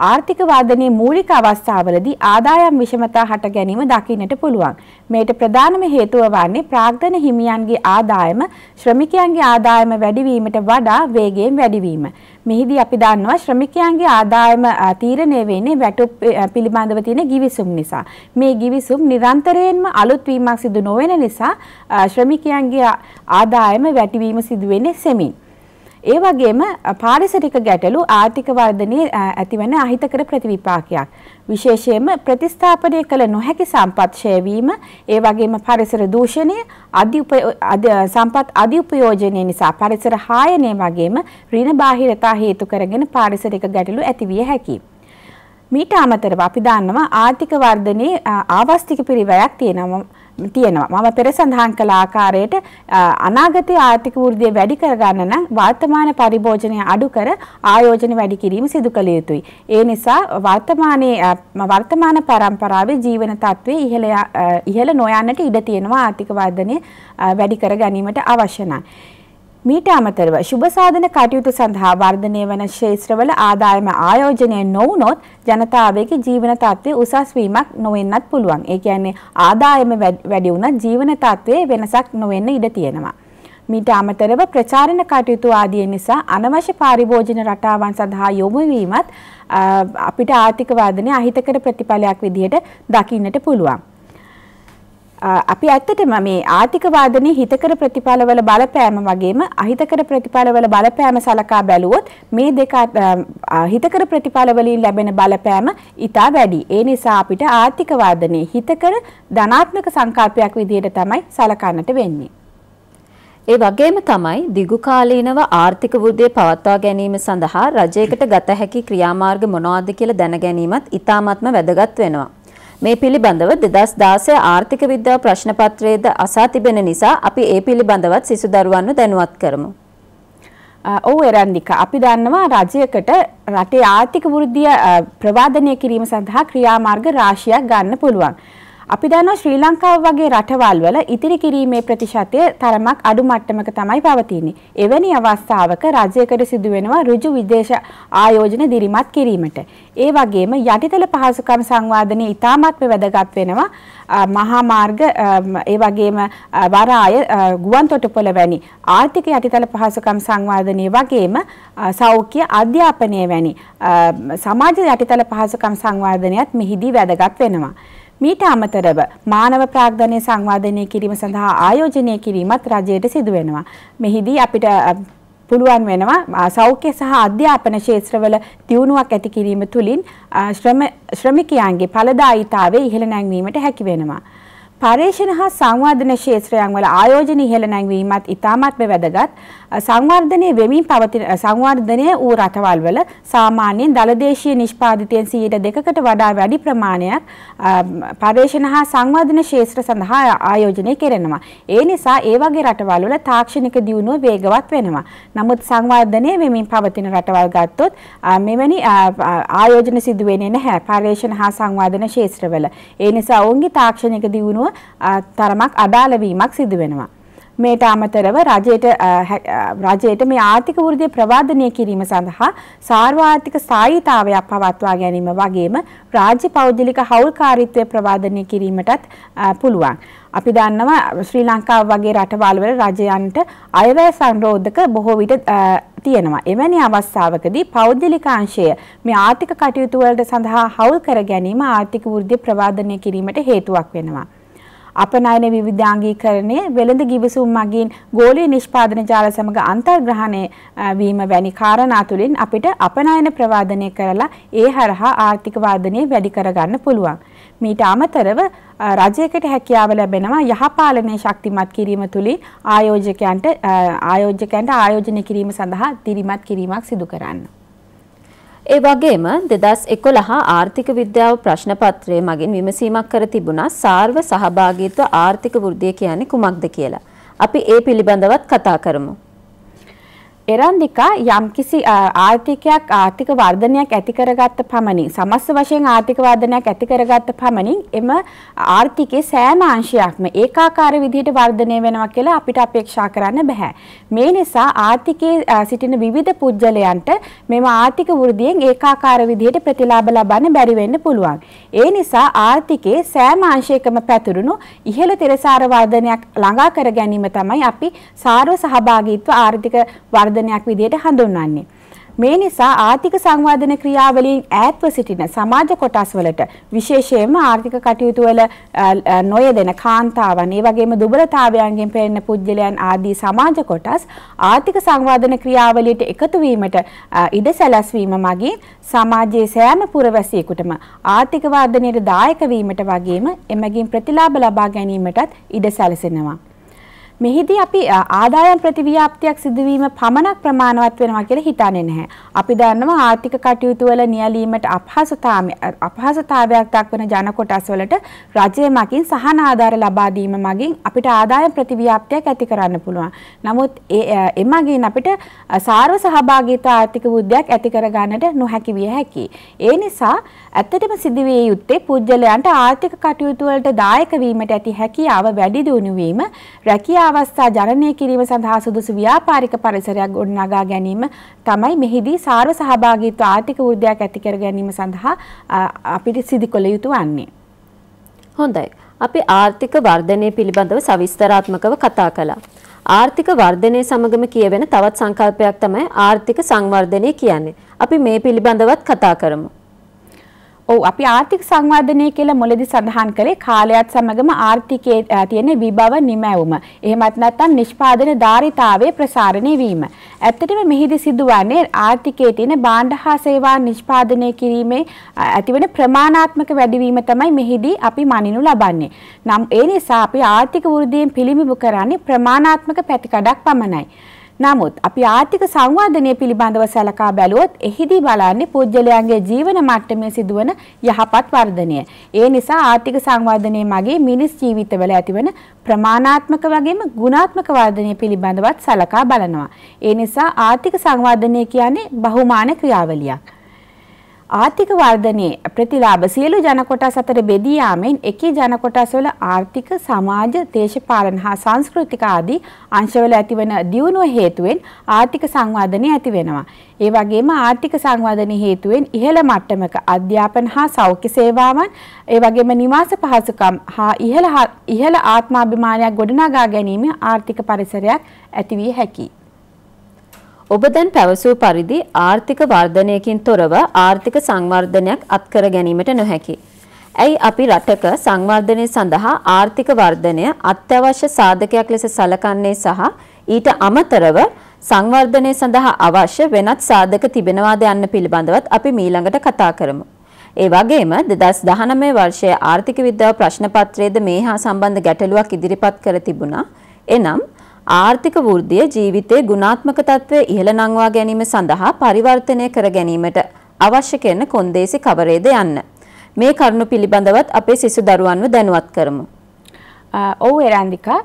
ආර්ථික වාදනයේ මූලික අවස්ථාවලදී ආදායම් විෂමතා හට ගැනීම දකින්නට පුළුවන්. මේට ප්‍රධානම හේතුව වන්නේ ප්‍රාග්ධන හිමියන්ගේ ආදායම ශ්‍රමිකයන්ගේ ආදායම වැඩිවීමට වඩා වේගයෙන් වැඩිවීම. මෙහිදී අපි දන්නවා ශ්‍රමිකයන්ගේ ආදායම තීරණය වෙන්නේ වැටුප් පිළිබඳව තියෙන ගිවිසුම් නිසා. මේ ගිවිසුම් නිරන්තරයෙන්ම අලුත් වීමක් සිදු නොවන නිසා ශ්‍රමිකයන්ගේ ආදායම වැටිවීම සිදු වෙන්නේ සෙමින්. ඒ වගේම පාරිසරික ගැටලු ආර්ථික වර්ධනයේ ඇතිවන අහිතකර ප්‍රතිවිපාකයක්. විශේෂයෙන්ම ප්‍රතිස්ථාපනය කළ නොහැකි සම්පත් ෂය වීම, ඒ වගේම පරිසර දූෂණය, අධි සම්පත් අධිඋපයෝජනය නිසා පරිසර හායනය වගේම ඍණ බාහිරතා හේතු කරගෙන පාරිසරික ගැටලු ඇතිවිය හැකියි. මීට අමතරව අපි දන්නවා ආර්ථික වර්ධනයේ ආවස්තික පිරිවැයක් තියෙනවා. තියෙනවා. මම පෙර සඳහන් කළ ආකාරයට අනාගතයේ ආර්ථික වෘද්ධිය වැඩි කරගන්න නම් වර්තමාන පරිභෝජනය අඩු කර ආයෝජන වැඩි කිරීම සිදු කළ යුතුයි. ඒ නිසා වර්තමානයේ වර්තමාන පරම්පරාවේ ජීවන තත්ත්වයේ ඉහළ ඉහළ නොයන්නට ඉඩ තියෙනවා ආර්ථික වර්ධනය වැඩි කර ගැනීමට අවශ්‍ය නැහැ. මීට අමතරව ශුභ සාධන කටයුතු සඳහා වර්ධනය වන ක්ෂේත්‍රවල ආදායම ආයෝජනය නොවුනොත් ජනතාවගේ ජීවන තත්ත්වය උසස් වීමක් නොවෙන්නත් පුළුවන්. ඒ කියන්නේ ආදායම වැඩි වුණත් ජීවන තත්ත්වයේ වෙනසක් නොවෙන්න ඉඩ තියෙනවා. මීට අමතරව ප්‍රචාරණ කටයුතු ආදිය නිසා අනවශ්‍ය පාරිභෝජන රටාවන් සඳහා යොමු වීමත් අපිට ආර්ථික වර්ධනයේ අහිතකර ප්‍රතිඵලයක් විදිහට දකින්නට පුළුවන්. අපි ඇත්තටම මේ ආර්ථිකවාදනයේ හිතකර ප්‍රතිඵලවල බලපෑම වගේම අහිතකර ප්‍රතිඵලවල බලපෑම සලකා බැලුවොත් මේ දෙක හිතකර ප්‍රතිඵලවලින් ලැබෙන බලපෑම ඉතා වැඩි. ඒ නිසා අපිට ආර්ථිකවාදනයේ හිතකර ධනාත්මක සංකල්පයක් විදිහට තමයි සලකන්නට වෙන්නේ. ඒ වගේම තමයි දිගු කාලීනව ආර්ථික වෘද්ධිය පවත්වා ගැනීම සඳහා රජයකට ගත හැකි ක්‍රියාමාර්ග මොනවාද කියලා දැන ගැනීමත් ඉතාමත්ම වැදගත් වෙනවා. මේ පිළිබඳව 2016 ආර්ථික විද්‍යා ප්‍රශ්න පත්‍රයේද අසා තිබෙන නිසා අපි ඒ පිළිබඳවත් සිසු දරුවන්ව දැනුවත් කරමු. ඔව් එරන්දික අපි දන්නවා රජයකට රටේ ආර්ථික වෘද්ධිය ප්‍රවාදනය කිරීම සඳහා ක්‍රියාමාර්ග රාශියක් ගන්න පුළුවන්. අපි දන්නවා ශ්‍රී ලංකාව වගේ රටවල් වල ඉතිරි කිරීමේ ප්‍රතිශතය තරමක් අඩු මට්ටමක තමයි පවතින්නේ. එවැනි අවස්ථාවක රජයකට සිදුවෙනවා ඍජු විදේශ ආයෝජන දිරිමත් කිරීමට. ඒ වගේම යටිතල පහසුකම් සංවාදනයේ ඉතාමත්ම වැදගත් වෙනවා. මහා මාර්ග ඒ වගේම වරාය ගුවන්තොටුපළ වැනි ආර්ථික යටිතල පහසුකම් සංවාදනයේ වගේම සෞඛ්‍ය අධ්‍යාපනය වැනි සමාජ යටිතල පහසුකම් සංවාදනයත් මෙහිදී වැදගත් වෙනවා. මීට අමතරව මානව ප්‍රාග්ධනය සංවාධනය කිරීම සඳහා ආයෝජනය කිරීමත් රජයට සිදුවෙනවා. මෙහිදී අපිට පුළුවන් වෙනවා සෞඛ්‍ය සහ අධ්‍යාපන ක්ෂේත්‍රවල දියුණුවක් ඇති කිරීම තුළින් ශ්‍රමිකයන්ගේ ඵලදායිතාවේ ඉහළ නැංවීමට හැකි වෙනවා. පර්යේෂණ හා සංවර්ධන ක්ෂේත්‍රයන් වල ආයෝජන ඉහළ නැංවීමත් ඉතාමත්ම වැදගත්. සංවර්ධනය වෙමින් පවතින සංවර්ධනය වූ රටවල් වල සාමාන්‍යයෙන් දලදේශීය නිෂ්පාදිතයෙන් 100%කට වඩා වැඩි ප්‍රමාණයක් පර්යේෂණ හා සංවර්ධන ක්ෂේත්‍ර සඳහා ආයෝජනය කරනවා. ඒ නිසා ඒ වගේ රටවල් වල තාක්ෂණික දියුණුව වේගවත් වෙනවා. නමුත් සංවර්ධනය වෙමින් පවතින රටවල් ගත්තොත් මෙවැනි ආයෝජන සිදු වෙන්නේ නැහැ පර්යේෂණ හා සංවර්ධන ක්ෂේත්‍රවල. ඒ නිසා ඔවුන්ගේ තාක්ෂණික දියුණුව තරමක් අඩාල වීමක් සිදු වෙනවා. මේට අමතරව රජයට රජයට මේ ආර්ථික වෘද්ධිය ප්‍රවර්ධනය කිරීම සඳහා සාර්වාර්ථික සායිතාවයක් පවත්වා ගැනීම වගේම රාජ්‍ය පෞද්ගලික හවුල්කාරීත්වය ප්‍රවර්ධනය කිරීමටත් පුළුවන්. අපි දන්නවා ශ්‍රී ලංකාව වගේ රටවල් වල රජයන්ට අයවැය සංරෝධක බොහෝ විට තියෙනවා. එවැනි අවස්ථාවකදී පෞද්ගලික අංශය මේ ආර්ථික කටයුතු වලට සඳහා හවුල් කර ගැනීම ආර්ථික වෘද්ධිය ප්‍රවර්ධනය කිරීමට හේතුවක් වෙනවා. අපනයන විවිධාංගීකරණය වෙළඳ ගිවිසුම් මගින් ගෝලීය නිෂ්පාදන ජාල සමග අන්තර්ග්‍රහණය වීම වැනි කාරණා තුලින් අපිට අපනයන ප්‍රවාදනය කරලා ඒ හරහා ආර්ථික වර්ධනය වැඩි කරගන්න පුළුවන්. මීට අමතරව රජයකට හැකියාව ලැබෙනවා යහපාලනය ශක්තිමත් කිරීම තුලින් ආයෝජකයන්ට ආයෝජකයන්ට ආයෝජනය කිරීම සඳහා දිරිමත් කිරීමක් සිදු කරන්න. ඒ වගේම 2011 ආර්ථික විද්‍යාව ප්‍රශ්න පත්‍රය මගින් විමසීමක් කර තිබුණා සාර්ව සහභාගීත්ව ආර්ථික වෘද්ධිය කියන්නේ කුමක්ද කියලා. අපි ඒ පිළිබඳවත් කතා කරමු. එරන්දිකා යම්කිසි ආර්ථිකයක් ආර්ථික වර්ධනයක් ඇති කරගත්ත පමණින් සමස්ත වශයෙන් ආර්ථික වර්ධනයක් ඇති කරගත්ත පමණින් එම ආර්ථිකයේ සෑම අංශයක්ම ඒකාකාර විදිහට වර්ධනය වෙනවා කියලා අපිට අපේක්ෂා කරන්න බෑ. මේ නිසා ආර්ථිකයේ සිටින විවිධ පුද්ගලයන්ට මෙම ආර්ථික වෘද්ධියෙන් ඒකාකාර විදිහට ප්‍රතිලාභ ලබන්න බැරි වෙන්න පුළුවන්. ඒ නිසා ආර්ථිකයේ සෑම අංශයකම පැතුරුණු ඉහළ තිරසාර වර්ධනයක් ළඟා කර ගැනීම තමයි අපි සාර්ව සහභාගීත්ව ආර්ථික වර්ධනය සංවාදනයක් විදියට හඳුන්වන්නේ. මේ නිසා ආර්ථික සංවර්ධන ක්‍රියාවලියෙන් ඈත්ව සිටින සමාජ කොටස්වලට විශේෂයෙන්ම ආර්ථික කටයුතු වල නොයදෙන කාන්තාවන් ඒ වගේම දුබලතාවයන්ගෙන් පෙළෙන පුද්ගලයන් ආදී සමාජ කොටස් ආර්ථික සංවර්ධන ක්‍රියාවලියට එකතු වීමට ඉඩ සැලැස්වීම මගින් සමාජයේ සෑම පුරවැසියෙකුටම ආර්ථික වර්ධනයට දායක වීමට වගේම එමගින් ප්‍රතිලාභ ලබා ගැනීමටත් ඉඩ සැලසෙනවා මෙහිදී අපි ආදායම් ප්‍රතිව්‍යාප්තියක් සිදුවීම පමණක් ප්‍රමාණවත් වෙනවා කියලා හිතන්නේ නැහැ. අපි දන්නවා ආර්ථික කටයුතු වල නියැලීමට අපහසුතාවයක් දක්වන ජන කොටස් වලට රජය මගින් සහන ආධාර ලබා දීම මගින් අපිට ආදායම් ප්‍රතිව්‍යාප්තියක් ඇති කරන්න පුළුවන්. නමුත් එමගින් අපිට සාර්ව සහභාගීතා ආර්ථික වෘද්ධියක් ඇති කරගන්නට නොහැකි විය හැකියි. ඒ නිසා ඇත්තටම සිදුවිය යුත්තේ පුජ්‍යලයන්ට ආර්ථික කටයුතු වලට දායක වීමට ඇති හැකියාව වැඩි දියුණු වීම රැකියා අවස්ථා ජනනය කිරීම සඳහා සුදුසු ව්‍යාපාරික පරිසරයක් ගොඩනගා ගැනීම තමයි මෙහිදී සාර්ව සහභාගීත්ව ආර්ථික වෘද්ධියක් ඇති කර ගැනීම සඳහා අපිට සිදු කළ යුතු වන්නේ. හොඳයි. අපි ආර්ථික වර්ධනය පිළිබඳව සවිස්තරාත්මකව කතා කළා. ආර්ථික වර්ධනය සමගම කියවෙන තවත් සංකල්පයක් තමයි ආර්ථික සංවර්ධනය කියන්නේ. අපි මේ පිළිබඳවත් කතා කරමු. ඔව් අපි ආර්ථික සංවර්ධනය කියලා මුලදී සඳහන් කළේ කාලයත් සමගම ආර්ථිකයේ තියෙන විභව නිමැවුම. එහෙමත් නැත්නම් නිෂ්පාදන ධාරිතාවයේ ප්‍රසාරණය වීම. ඇත්තටම මෙහිදී සිදුවන්නේ ආර්ථිකයේ තියෙන භාණ්ඩ හා සේවා නිෂ්පාදනය කිරීමේ ඇතිවන ප්‍රමාණාත්මක වැඩිවීම තමයි මෙහිදී අපි මනිනු ලබන්නේ. නම් ඒ නිසා අපි ආර්ථික වෘද්ධියෙන් පිළිඹු කරන්නේ ප්‍රමාණාත්මක පැතිකඩක් පමණයි. නමුත් අපි ආර්ථික සංවර්ධනය පිළිබඳව සැලකා බැලුවොත් එහිදී බලන්නේ පුද්ගලයන්ගේ ජීවන මට්ටමේ සිදුවන යහපත් වර්ධනය. ඒ නිසා ආර්ථික සංවර්ධනයේ මගේ මිනිස් ජීවිතවල ඇතිවන ප්‍රමාණාත්මක වගේම ගුණාත්මක වර්ධනය පිළිබඳවත් සැලකා බලනවා. ඒ නිසා ආර්ථික සංවර්ධනය කියන්නේ බහුමාන ක්‍රියාවලියක්. ආර්ථික වර්ධනයේ ප්‍රතිලාභ සියලු ජන කොටස් අතර බෙදී යාමෙන් එකී ජන කොටස් වල ආර්ථික සමාජ දේශපාලන හා සංස්කෘතික ආදී අංශවල ඇතිවන දියුණුව හේතුවෙන් ආර්ථික සංවර්ධනය ඇති වෙනවා. ඒ වගේම ආර්ථික සංවර්ධනය හේතුවෙන් ඉහළ මට්ටමක අධ්‍යාපන හා සෞඛ්‍ය සේවාවන් ඒ වගේම නිවාස පහසුකම් හා ඉහළ ඉහළ ආත්මාභිමානයක් ගොඩනගා ගැනීම ආර්ථික පරිසරයක් ඇති විය හැකියි. ඔබ දැන් පැවසූ පරිදි ආර්ථික වර්ධනයකින් තොරව ආර්ථික සංවර්ධනයක් අත්කර ගැනීමට නොහැකි. ඇයි අපි රටක සංවර්ධනය සඳහා ආර්ථික වර්ධනය අත්‍යවශ්‍ය සාධකයක් ලෙස සලකන්නේ සහ ඊට අමතරව සංවර්ධනය සඳහා අවශ්‍ය වෙනත් සාධක තිබෙනවාද යන්න පිළිබඳවත් අපි මීළඟට කතා කරමු. ඒ වගේම 2019 වර්ෂයේ ආර්ථික විද්‍යාව ප්‍රශ්න පත්‍රයේද මේ හා සම්බන්ධ ගැටලුවක් ඉදිරිපත් කර තිබුණා. එනම් ආර්ථික වෘද්ධිය ජීවිතයේ ගුණාත්මක තත්ත්වය ඉහළ නංවා ගැනීම සඳහා පරිවර්තනය කර ගැනීමට අවශ්‍ය කරන කොන්දේසි කවරේද යන්න. මේ කරුණු පිළිබඳවත් අපේ සිසු දරුවන්ව දැනුවත් කරමු. ඔව් එරන්දිකා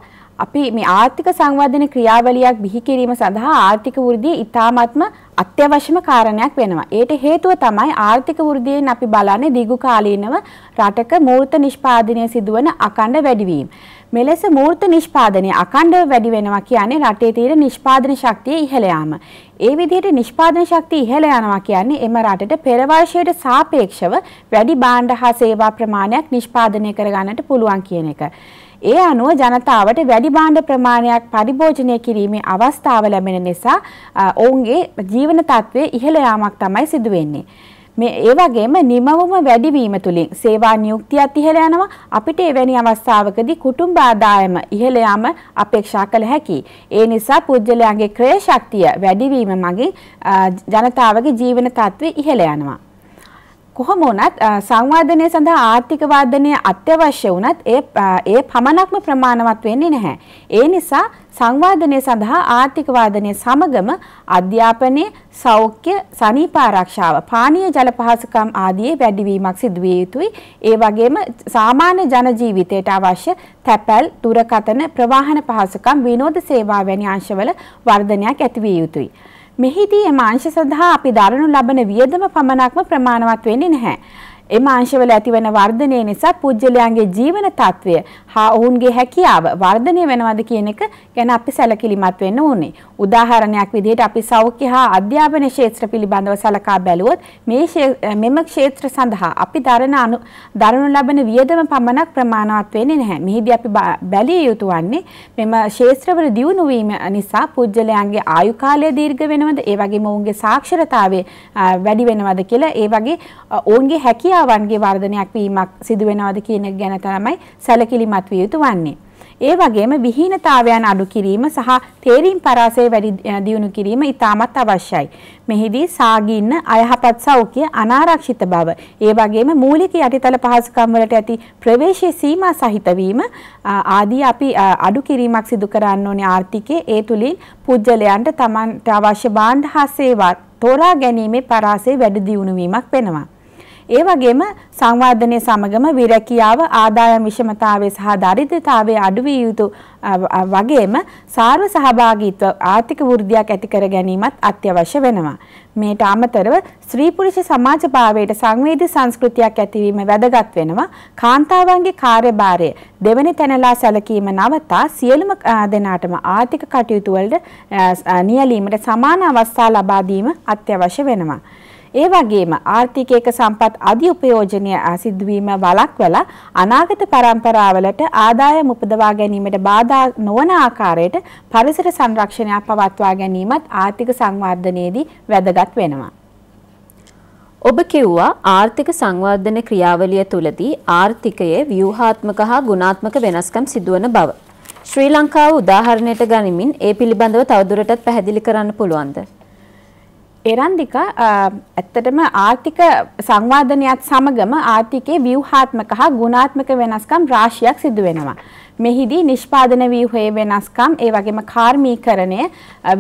අපි මේ ආර්ථික සංවර්ධන ක්‍රියාවලියක් බිහි කිරීම සඳහා ආර්ථික වෘද්ධිය ඉතාමත්ම අත්‍යවශ්‍යම කාරණයක් වෙනවා. ඒට හේතුව තමයි ආර්ථික වෘද්ධියෙන් අපි බලන්නේ දිගු කාලීනව රටක මූර්ත නිෂ්පාදනය සිදුවන අකණ්ඩ වැඩිවීම. මෙලෙස මූර්ත නිෂ්පාදනය අකණ්ඩව වැඩි වෙනවා කියන්නේ රටේ තියෙන නිෂ්පාදන ශක්තිය ඉහළ යාම. ඒ විදිහට නිෂ්පාදන ශක්තිය ඉහළ යනවා කියන්නේ එම රටට පෙර වර්ෂයට සාපේක්ෂව වැඩි භාණ්ඩ හා සේවා ප්‍රමාණයක් නිෂ්පාදනය කරගන්නට පුළුවන් කියන එක. ඒ අනුව ජනතාවට වැඩි භාණ්ඩ ප්‍රමාණයක් පරිභෝජනය කිරීමේ අවස්ථාව ලැබෙන නිසා ඔවුන්ගේ ජීවන තත්ත්වයේ ඉහළ යාමක් තමයි සිදු වෙන්නේ. මේ ඒ වගේම නිමවුම වැඩිවීම තුලින් සේවා නියුක්තියත් ඉහළ යනවා අපිට එවැනි අවස්ථාවකදී කුටුම්බ ආදායම ඉහළ යාම අපේක්ෂා කළ හැකියි. ඒ නිසා පුජ්‍යලයන්ගේ ක්‍රය ශක්තිය වැඩිවීම මගින් ජනතාවගේ ජීවන තත්ත්වය ඉහළ යනවා. කොහොම වුණත් සංවර්ධනය සඳහා ආර්ථික වර්ධනය අත්‍යවශ්‍ය වුණත් ඒ ඒ පමණක්ම ප්‍රමාණවත් වෙන්නේ නැහැ. ඒ නිසා සංවර්ධනය සඳහා ආර්ථික වර්ධනය සමගම අධ්‍යාපනයේ සෞඛ්‍ය, සනීප ආරක්ෂාව, පානීය ජල පහසුකම් ආදී වැඩිවීමක් සිදු විය යුතුයි. ඒ වගේම සාමාන්‍ය ජන ජීවිතයට අවශ්‍ය තැපැල්, දුරකථන, ප්‍රවාහන පහසුකම්, විනෝද සේවා වැනි අංශවල වර්ධනයක් ඇති විය යුතුයි. මෙහිදී එම අංශ සඳහා අපි දරනු ලබන වියදම පමණක්ම ප්‍රමාණවත් වෙන්නේ නැහැ. එම අංශවල ඇතිවන වර්ධනය නිසා පුජ්‍යලයන්ගේ ජීවන తත්වය හා ඔවුන්ගේ හැකියාව වර්ධනය වෙනවද කියන එක ගැන අපි සැලකිලිමත් වෙන්න ඕනේ. උදාහරණයක් විදිහට අපි සෞඛ්‍ය හා අධ්‍යාපන ක්ෂේත්‍ර පිළිබඳව සලකා බැලුවොත් මේ මෙම ක්ෂේත්‍ර සඳහා අපි දරන දරනු ලබන වියදම පමණක් ප්‍රමාණවත් වෙන්නේ නැහැ. මෙහිදී අපි බැලිය යුතු වන්නේ මෙම ක්ෂේත්‍රවල දියුණු වීම නිසා පුජ්‍යලයන්ගේ ආයු කාලය දීර්ඝ වෙනවද ඒ වගේම ඔවුන්ගේ සාක්ෂරතාවය වැඩි වෙනවද කියලා ඒ වගේ ඔවුන්ගේ හැකියාව අවන්ගේ වර්ධනයක් වීමක් සිදු වෙනවද කියන එක ගැන තමයි සැලකිලිමත් විය යුතු වන්නේ. ඒ වගේම විහීනතාවයන් අඩු කිරීම සහ තේරීම් පරාසය වැඩි දියුණු කිරීම ඉතාමත් අවශ්‍යයි. මෙහිදී සාගින්න අයහපත් සෞඛ්‍ය අනාරක්ෂිත බව, ඒ වගේම මූලික යටිතල පහසුකම් වලට ඇති ප්‍රවේශයේ සීමා සහිත වීම ආදී අපි අඩු කිරීමක් සිදු කරන්න ඕනේ ආර්ථිකයේ. ඒ තුලින් පුජ්‍යලයන්ට Tamanට අවශ්‍ය භාණ්ඩ හා සේවා තෝරා ගැනීමේ පරාසය වැඩි දියුණු වීමක් වෙනවා. ඒ වගේම සංවර්ධනයේ සමගම විරැකියාව ආදායම් විෂමතාවය සහ දරිද්‍රතාවය අඩු විය යුතු වගේම සාර්ව සහභාගීත්ව ආර්ථික වෘද්ධියක් ඇති කර ගැනීමත් අත්‍යවශ්‍ය වෙනවා. මේට අමතරව ස්ත්‍රී පුරුෂ සමාජභාවයට සංවේදී සංස්කෘතියක් ඇතිවීම වැදගත් වෙනවා. කාන්තාවන්ගේ කාර්යභාරය දෙවැනි තැනලා සැලකීම නවතා සියලුම දෙනාටම ආර්ථික කටයුතු වලට නියැලීමට සමාන අවස්ථා ලබා දීම අත්‍යවශ්‍ය වෙනවා. ඒ වගේම ආර්ථිකයක සම්පත් අධි උපයෝජනය සිදුවීම වළක්වලා අනාගත පරම්පරාවලට ආදායම් උපදවා ගැනීමට බාධා නොවන ආකාරයට පරිසර සංරක්ෂණයක් පවත්වා ගැනීමත් ආර්ථික සංවර්ධනයේදී වැදගත් වෙනවා. ඔබ කිව්වා ආර්ථික සංවර්ධන ක්‍රියාවලිය තුළදී ආර්ථිකයේ ව්‍යුහාත්මක හා ගුණාත්මක වෙනස්කම් සිදුවන බව. ශ්‍රී ලංකාව උදාහරණයට ගනිමින් ඒ පිළිබඳව තවදුරටත් පැහැදිලි කරන්න පුළුවන්ද? එරන්දික ඇත්තටම ආර්ථික සංවර්ධනයත් සමගම ආර්ථිකයේ ව්‍යුහාත්මක හා ගුණාත්මක වෙනස්කම් රාශියක් සිදු වෙනවා. මෙහිදී නිෂ්පාදන ව්‍යුහයේ වෙනස්කම් ඒ වගේම කාර්මීකරණය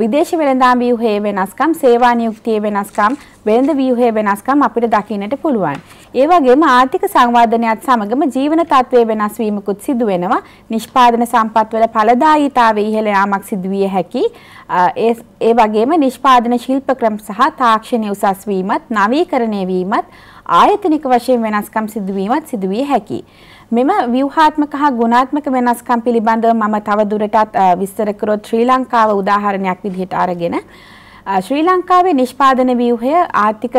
විදේශ වෙළඳාම් ව්‍යුහයේ වෙනස්කම් සේවා නියුක්තියේ වෙනස්කම් වෙළඳ ව්‍යුහයේ වෙනස්කම් අපිට දකින්නට පුළුවන්. ඒ වගේම ආර්ථික සංවර්ධනයත් සමගම ජීවන තත්ත්වයේ වෙනස් වීමකුත් සිදු වෙනවා. නිෂ්පාදන සම්පත්වල ඵලදායීතාවයේ ඉහළ යාමක් සිදු විය හැකි. ඒ වගේම නිෂ්පාදන ශිල්ප ක්‍රම සහ තාක්ෂණයේ උසස් වීමත් නවීකරණය වීමත් ආයතනික වශයෙන් වෙනස්කම් සිදුවීමත් සිදුවිය හැකියි. මෙම ව්‍යුහාත්මක හා ගුණාත්මක වෙනස්කම් පිළිබඳව මම තවදුරටත් විස්තර කරොත් ශ්‍රී ලංකාව උදාහරණයක් විදිහට අරගෙන ශ්‍රී ලංකාවේ නිෂ්පාදන ව්‍යුහය ආර්ථික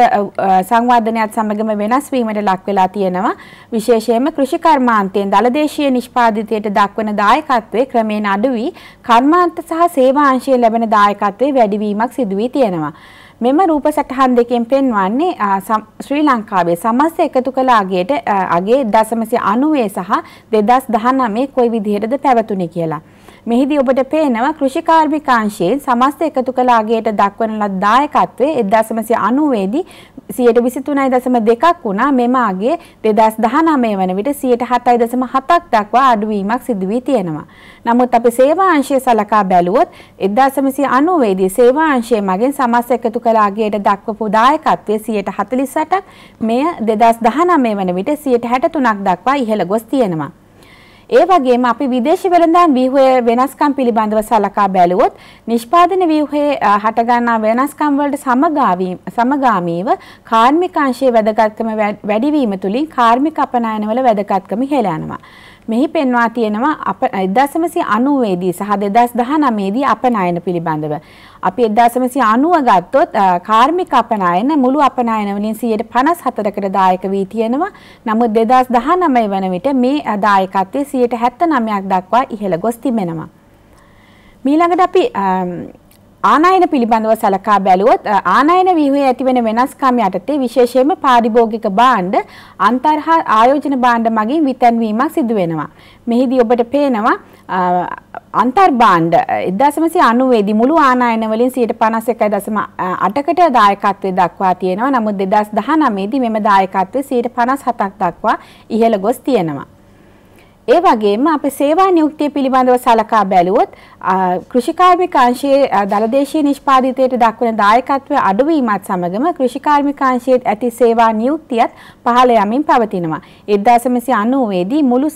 සංවර්ධනයත් සමගම වෙනස් වීමට ලක් වෙලා තියෙනවා විශේෂයෙන්ම කෘෂි කර්මාන්තයෙන් දලදේශීය නිෂ්පාදිතයට දක්වන දායකත්වයේ ක්‍රමයෙන් අඩු වී කර්මාන්ත සහ සේවා අංශයේ ලැබෙන දායකත්වයේ වැඩිවීමක් සිදු වී තියෙනවා මෙම රූප සටහන් දෙකෙන් පෙන්වන්නේ ශ්‍රී ලංකාවේ සමස්ත එකතු කළ අගයට අගේ 0.90 සහ 2019 කොයි විදිහටද පැවතුනේ කියලා. මෙහිදී ඔබට පේනවා කෘෂිකාර්මිකාංශයෙන් සමස්ත එකතු කළ අගයට දක්වන ලද දායකත්වයේ 1990 දී 123.2ක් වුණා මෙම අගය 2019 වන විට 107.7ක් දක්වා අඩුවීමක් සිදු වී තියෙනවා. නමුත් අපි සේවා අංශය සලකා බැලුවොත් 1990 දී සේවා අංශය මගින් සමස්ත එකතු කළ අගයට දක්වපු දායකත්වය 148ක් මෙය 2019 වන විට 163ක් දක්වා ඉහළ ගොස් තියෙනවා. ඒ වගේම අපි විදේශ වෙළඳාම් ව්‍යුහයේ වෙනස්කම් පිළිබඳව සලකා බැලුවොත් නිෂ්පාදන ව්‍යුහයේ හටගන්නා වෙනස්කම් වලට සමගාමීව කාර්මික අංශයේ වැදගත්කම වැඩිවීම තුලින් කාර්මික අපනයනවල වැදගත්කම ඉහළ යනවා. මෙහි පෙන්වා තියෙනවා අප 1990 දී සහ 2019 දී අපනයන පිළිබඳව. අපි 1990 ගත්තොත් කාර්මික අපනයන මුළු අපනයන වලින් 154කට දායක වී තියෙනවා. නමුත් 2019 වන විට මේ දායකත්වය 79ක් දක්වා ඉහළ ගොස් තිබෙනවා. මීළඟට අපි ආනයන පිළිබඳව සලකා බැලුවොත් ආනයන විහිුවේ ඇතිවෙන වෙනස්කම් යටතේ විශේෂයෙන්ම පාරිභෝගික භාණ්ඩ අන්තර්හා ආයෝජන භාණ්ඩ මගින් විතැන්වීමක් සිදු වෙනවා. මෙහිදී ඔබට පේනවා අන්තර් භාණ්ඩ 1990 දී මුළු ආනයන වලින් 51.8කට දායකත්වය දක්වා තියෙනවා. නමුත් 2019 දී මෙම දායකත්වය 57ක් දක්වා ඉහළ ගොස් තියෙනවා. ඒ වගේම අපේ සේවා නියුක්තිය පිළිබඳව සලකා බැලුවොත් කෘෂිකාර්මික අංශයේ දලදේශීය නිෂ්පාදිතයට දක්වන දායකත්වය අඩුවීමත් සමගම කෘෂිකාර්මික අංශයේ ඇති සේවා නියුක්තියත් පහළ යමින් පවතිනවා. 1990 දී මුළු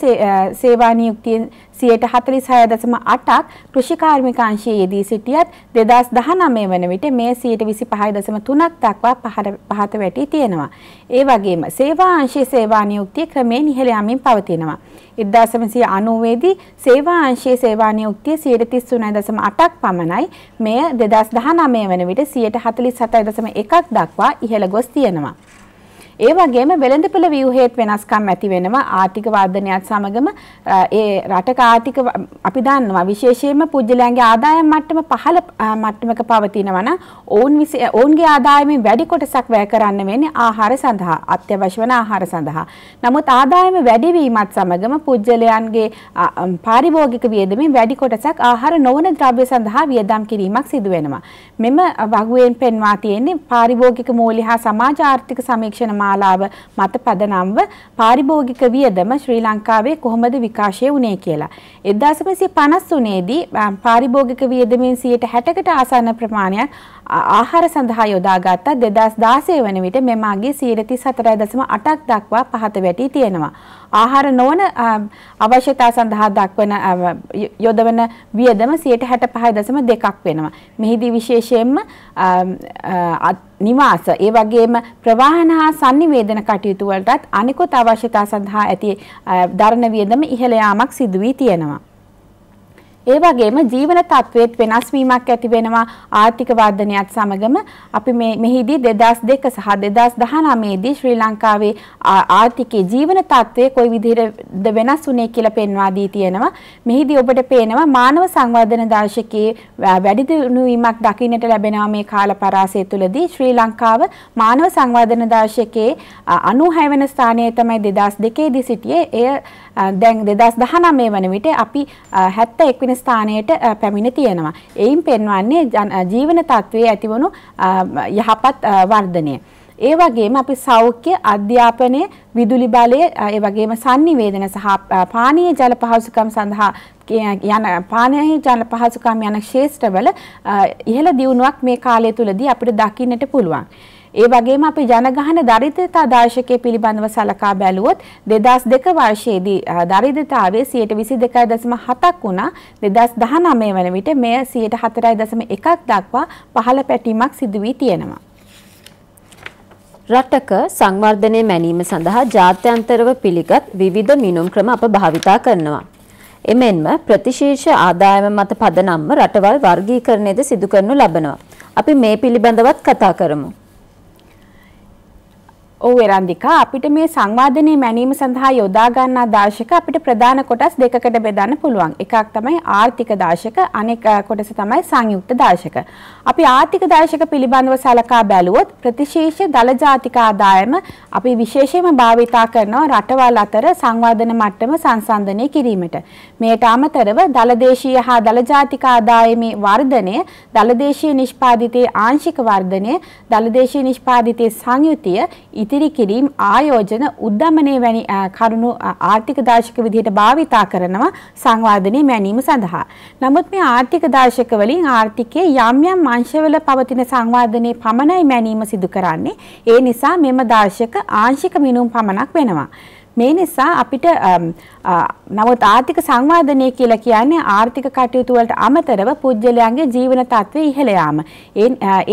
සේවා නියුක්තියෙන් 46.8ක් කෘෂිකාර්මික අංශයේ යෙදී සිටියත් 2019 වන විට මේ 25.3ක් දක්වා පහත වැටී තියෙනවා. ඒ වගේම සේවා අංශයේ සේවා නියුක්තිය ක්‍රමයෙන් ඉහළ යමින් පවතිනවා. 1990 දී සේවා අංශයේ සේවා නියුක්තිය 339.8ක් පමණයි. මෙය 2019 වන විට 147.1ක් දක්වා ඉහළ ගොස් තියෙනවා. ඒ වගේම වෙළඳපොළ ව්‍යුහයේත් වෙනස්කම් ඇති වෙනවා ආර්ථික වර්ධනයත් සමගම ඒ රටක ආර්ථික අපි දන්නවා විශේෂයෙන්ම පුජ්‍යලයන්ගේ ආදායම් මට්ටම පහළ මට්ටමක පවතිනවා නම් ඔවුන් ඔවුන්ගේ ආදායමෙන් වැඩි කොටසක් වැය කරන්න වෙන්නේ ආහාර සඳහා අත්‍යවශ්‍ය වන ආහාර සඳහා. නමුත් ආදායම වැඩි වීමත් සමගම පුජ්‍යලයන්ගේ පාරිභෝගික වියදමෙන් වැඩි කොටසක් ආහාර නොවන ද්‍රව්‍ය සඳහා වියදම් කිරීමක් සිදු වෙනවා. මෙම වගුවෙන් පෙන්වා තියෙන්නේ පාරිභෝගික මූල්‍ය හා සමාජ ආර්ථික සමීක්ෂණ මාලාව මත පදනම්ව පාරිභෝගික වියදම ශ්‍රී ලංකාවේ කොහොමද විකාශය වුණේ කියලා. 1953 දී පාරිභෝගික වියදමෙන් 60%කට ආසන්න ප්‍රමාණයක් ආහාර සඳහා යොදාගත්තා 2016 වන විට මෙම අගය 34.8ක් දක්වා පහත වැටී තියෙනවා. ආහාර නොවන අවශ්‍යතා සඳහා දක්වන යොදවන වියදම 65.2ක් වෙනවා. මෙහිදී විශේෂයෙන්ම නිවාස ඒ වගේම ප්‍රවාහන හා sannivedana කටයුතු වලටත් අනිකුත් අවශ්‍යතා සඳහා ඇති දරණ වියදම ඉහළ යාමක් සිදු වී තියෙනවා. ඒ වගේම ජීවන තත්ත්වයේත් වෙනස් වීමක් ඇති වෙනවා ආර්ථික වර්ධනයත් සමගම අපි මේ මෙහිදී 2002 සහ 2019 දී ශ්‍රී ලංකාවේ ආර්ථිකයේ ජීවන තත්ත්වය කොයි විදිහටද වෙනස් වුනේ කියලා පෙන්වා දී තියෙනවා. මෙහිදී ඔබට පේනවා මානව සංවර්ධන දර්ශකයේ වැඩි දියුණු වීමක් දකින්නට ලැබෙනවා මේ කාල පරාසය තුළදී ශ්‍රී ලංකාව මානව සංවර්ධන දර්ශකයේ 96 වෙනි ස්ථානයේ තමයි 2002 දී සිටියේ. එය දැන් 2019 මේ වන විට අපි 71 වෙනි ස්ථානයට පැමිණ තියෙනවා. එයින් පෙන්වන්නේ ජීවන තත්ත්වයේ ඇතිවණු යහපත් වර්ධනය. ඒ වගේම අපි සෞඛ්‍ය අධ්‍යාපනය විදුලි බලය ඒ වගේම sannivedana සහ පානීය ජල පහසුකම් සඳහා යන පානීය ජල පහසුකම් යන ක්ෂේත්‍රවල ඉහළ දියුණුවක් මේ කාලය තුලදී අපිට දකින්නට පුළුවන්. ඒ වගේම අපි ජනගහන දරිද්‍රතා දාශකයේ පිළිබඳව සලකා බැලුවොත් 2002 වර්ෂයේදී දරිද්‍රතාවය 22.7ක් වුණා 2019 වන විට මෙය 104.1ක් දක්වා පහළ පැටීමක් සිදු වී තියෙනවා. රටක සංවර්ධනය මැනීම සඳහා ජාත්‍යන්තරව පිළිගත් විවිධ මිනුම් ක්‍රම අප භාවිතා කරනවා. එමෙන්ම ප්‍රතිශීර්ෂ ආදායම මත පදනම්ම රටවල් වර්ගීකරණයද සිදු කරනු ලබනවා. අපි මේ පිළිබඳවත් කතා කරමු. ඔව් එරන්දිකා අපිට මේ සංවාදනයේ මැනීම සඳහා යොදා ගන්නා දාශක අපිට ප්‍රධාන කොටස් දෙකකට බෙදන්න පුළුවන්. එකක් තමයි ආර්ථික දාශක, අනෙක් කොටස තමයි සංයුක්ත දාශක. අපි ආර්ථික දාශක පිළිබඳව සලකා බැලුවොත් ප්‍රතිශීර්ෂ දල ජාතික ආදායම අපි විශේෂයෙන්ම භාවිතා කරනවා රටවල් අතර සංවර්ධන මට්ටම සංසන්දනය කිරීමට. මේට අමතරව දල දේශීය හා දල ජාතික ආදායමේ වර්ධනය, දල දේශීය නිෂ්පාදිතයේ ආංශික වර්ධනය, දල දේශීය නිෂ්පාදිතයේ සංයුතිය ඉතිරි කිරීම් ආයෝජන උද්දමනය වැනි කරුණු ආර්ථික දාශක විදිහට භාවිතා කරනවා සංවාදනය මැනීම සඳහා. නමුත් මේ ආර්ථික දාශක වලින් ආර්ථිකයේ යම් යම් අංශවල පවතින සංවාදනයේ පමණයි මැනීම සිදු කරන්නේ. ඒ නිසා මෙම දාශක ආංශික මිනුම් පමණක් වෙනවා. මේ නිසා අපිට නමුත් ආර්ථික සංවර්ධනය කියලා කියන්නේ ආර්ථික කටයුතු වලට අමතරව පුජ්‍යලයන්ගේ ජීවන තත්ත්වය ඉහළ යාම.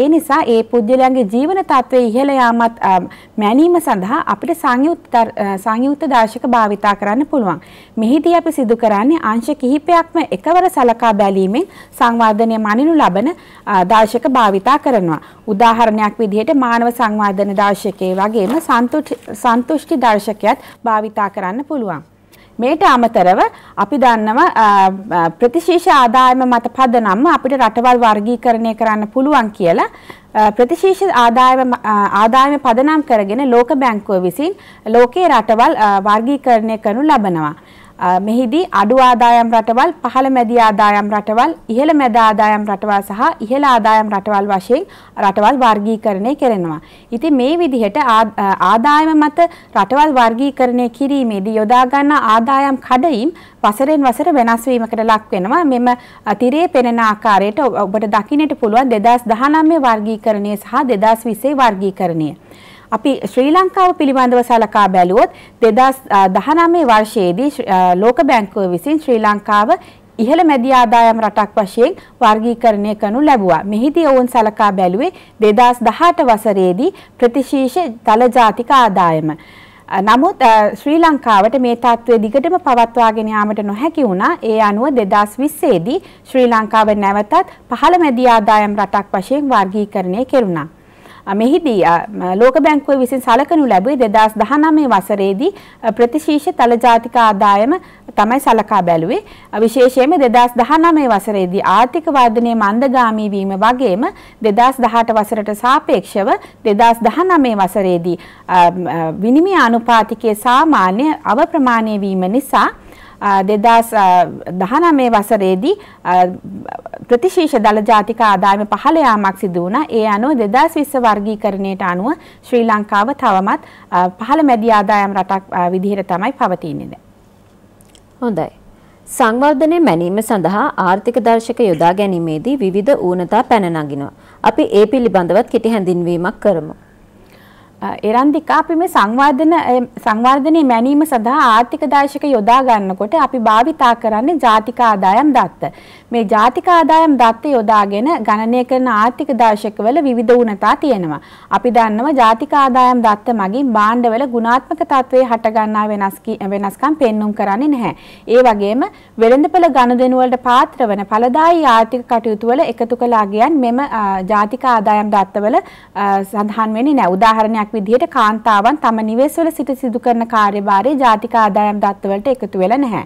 ඒ නිසා ඒ පුජ්‍යලයන්ගේ ජීවන තත්ත්වය ඉහළ යාමත් මැනීම සඳහා අපිට සංයුක්ත සංයුක්ත දාශක භාවිතා කරන්න පුළුවන්. මෙහිදී අපි සිදු කරන්නේ අංශ කිහිපයක්ම එකවර සලකා බැලීමෙන් සංවර්ධනය මනිනු ලබන දාශක භාවිතා කරනවා. උදාහරණයක් විදිහට මානව සංවර්ධන දාශකයේ වගේම සන්තුෂ්ටි දර්ශකයක් භාවිතා කරන්න පුළුවන්. මේට අමතරව අපි දන්නව ප්‍රතිශීෂ ආදායම මත පදනම්ම අපිට රටවල් වර්ගීකරණය කරන්න පුළුවන් කියලා ප්‍රතිශීෂ ආදායම ආදායම පදනම් කරගෙන ලෝක බැංකුව විසින් ලෝකයේ රටවල් වර්ගීකරණය කරනු ලබනවා. මෙහිදී අඩු ආදායම් රටවල් පහළ මැදි ආදායම් රටවල් ඉහළ මැද ආදායම් රටවල් සහ ඉහළ ආදායම් රටවල් වශයෙන් රටවල් වර්ගීකරණය කරනවා. ඉතින් මේ විදිහට ආදායම මත රටවල් වර්ගීකරණය කිරීමේදී යොදා ගන්නා ආදායම් කඩයිම් වසරෙන් වසර වෙනස් වීමකට ලක් වෙනවා. මෙම තිරේ පෙනෙන ආකාරයට ඔබට දකින්නට පුළුවන් 2019 වර්ගීකරණය සහ 2020 වර්ගීකරණය. අපි ශ්‍රී ලංකාව පිළිබඳව සලකා බැලුවොත් 2019 වර්ෂයේදී ලෝක බැංකුව විසින් ශ්‍රී ලංකාව ඉහළ මැදි ආදායම් රටක් වශයෙන් වර්ගීකරණය කරනු ලැබුවා. මෙහිදී ඔවුන් සලකා බැලුවේ 2018 වසරේදී ප්‍රතිශීෂ තලජාතික ආදායම. නමුත් ශ්‍රී ලංකාවට මේ තත්ත්වය දිගටම පවත්වාගෙන යාමට නොහැකි වුණා. ඒ අනුව 2020 දී ශ්‍රී ලංකාව නැවතත් පහළ මැදි ආදායම් රටක් වශයෙන් වර්ගීකරණය කෙරුණා. මෙහිදී ලෝක බැංකුව විසින් සලකනු ලැබුවේ 2019 වසරේදී ප්‍රතිශීෂ තලජාතික ආදායම තමයි සලකා බැලුවේ. විශේෂයෙන්ම 2019 වසරේදී ආර්ථික වර්ධනය මන්දගාමී වීම වගේම 2018 වසරට සාපේක්ෂව 2019 වසරේදී විනිමය අනුපාතිකයේ සාමාන්‍ය අවප්‍රමාණය වීම නිසා 2019 වසරේදී ප්‍රතිශීෂ දල ජාතික ආදායම පහළ යාමක් සිදු වුණා. ඒ අනුව 2020 වර්ගීකරණයට අනුව ශ්‍රී ලංකාව තවමත් පහළ මැදි ආදායම් රටක් විදිහට තමයි පවතින්නේ දැන්. හොඳයි. සංවර්ධනය මැනීම සඳහා ආර්ථික දර්ශක යොදා ගැනීමේදී විවිධ ඌනතා පැන නගිනවා. අපි ඒ පිළිබඳවත් කෙටි හැඳින්වීමක් කරමු. එරන්දික අපි මේ සංවර්ධන සංවර්ධනයේ මැනීම සඳහා ආර්ථික දායශක යොදා ගන්නකොට අපි භාවිතා කරන්නේ ජාතික ආදායම් දත්ත. මේ ජාතික ආදායම් දත්ත යොදාගෙන ගණනය කරන ආර්ථික දාශකවල විවිධ උනතා තියෙනවා. අපි දන්නවා ජාතික ආදායම් දත්ත මගින් භාණ්ඩවල ගුණාත්මක තත්ත්වයේ හටගන්නා වෙනස් වෙනස්කම් පෙන්눔 කරන්නේ නැහැ. ඒ වගේම වෙළඳපළ ගනුදෙනු වලට පාත්‍ර වන ඵලදායී ආර්ථික කටයුතු වල එකතු කළ අගයන් මෙම ජාතික ආදායම් දත්තවල සඳහන් වෙන්නේ නැහැ. උදාහරණයක් විදිහට කාන්තාවන් තම නිවෙස්වල සිට සිදු කරන කාර්යභාරයේ ජාතික ආදායම් දත්තවලට එකතු වෙලා නැහැ.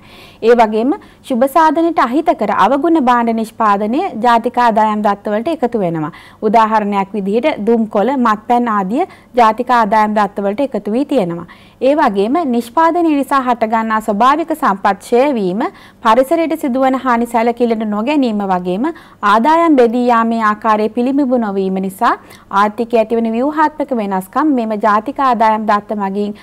ඒ වගේම සුබ සාධනයට අහිතකර අවගුණ තියෙන භාණ්ඩ නිෂ්පාදනය ජාතික ආදායම් දත්තවලට එකතු වෙනවා. උදාහරණයක් විදිහට දුම්කොළ, මත්පැන් ආදිය ජාතික ආදායම් දත්තවලට එකතු වී තියෙනවා. ඒ වගේම නිෂ්පාදනය නිසා හටගන්නා ස්වභාවික සම්පත් ඡය වීම, පරිසරයට සිදුවන හානි සැලකිල්ලට නොගැනීම වගේම ආදායම් බෙදී යාමේ ආකාරය පිළිඹු නොවීම නිසා ආර්ථිකය ඇතිවන ව්‍යුහාත්මක වෙනස්කම් මෙම ජාතික ආදායම් දත්ත මගින්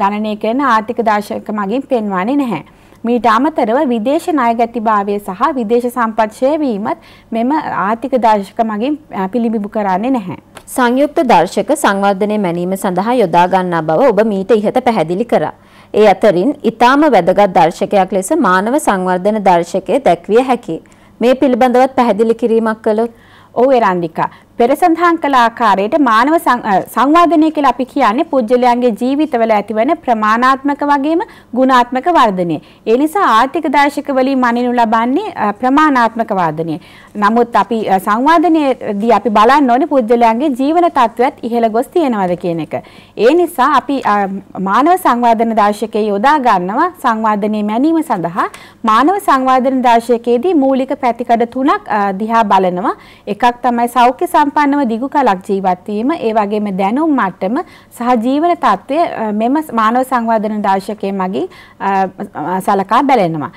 ගණනය කරන ආර්ථික දාශක මගින් පෙන්වන්නේ නැහැ. මීට අමතරව විදේශ ණයගැතිභාවය සහ විදේශ සම්පත් ඡය වීමත් මෙම ආර්ථික දර්ශක මගින් පිළිඹු කරන්නේ නැහැ. සංයුක්ත දර්ශක සංවර්ධනය මැනීම සඳහා යොදා ගන්නා බව ඔබ මීට ඉහත පැහැදිලි කරා. ඒ අතරින් ඊටාම වැදගත් දර්ශකයක් ලෙස මානව සංවර්ධන දර්ශකය දැක්විය හැකියි. මේ පිළිබඳවත් පැහැදිලි කිරීමක් කළොත් ඔව් එරන්දිකා පෙර සඳහන් කළ ආකාරයට මානව සංවර්ධනය කියලා අපි කියන්නේ පුජ්‍යලයන්ගේ ජීවිතවල ඇතිවන ප්‍රමාණාත්මක වගේම ගුණාත්මක වර්ධනය. ඒ නිසා ආර්ථික දාශකවලින් මනිනු ලබන්නේ ප්‍රමාණාත්මක වර්ධනය. නමුත් අපි සංවර්ධනයේදී අපි බලන්න ඕනේ පුජ්‍යලයන්ගේ ජීවන තත්ත්වයත් ඉහළ ගොස් තියෙනවද කියන එක. ඒ නිසා අපි මානව සංවර්ධන දාශකයේ යොදා ගන්නවා සංවර්ධනයේ මැනීම සඳහා මානව සංවර්ධන දාශකයේදී මූලික පැතිකඩ තුනක් දිහා බලනවා. එකක් තමයි සෞඛ්‍ය සම්පන්නව දිගු කලක් ජීවත් වීම ඒ වගේම දැනුම් මට්ටම සහ ජීවන තත්ත්වය මෙම මානව සංවර්ධන දාර්ශකයේ මගින් සලකා බැලෙනවා.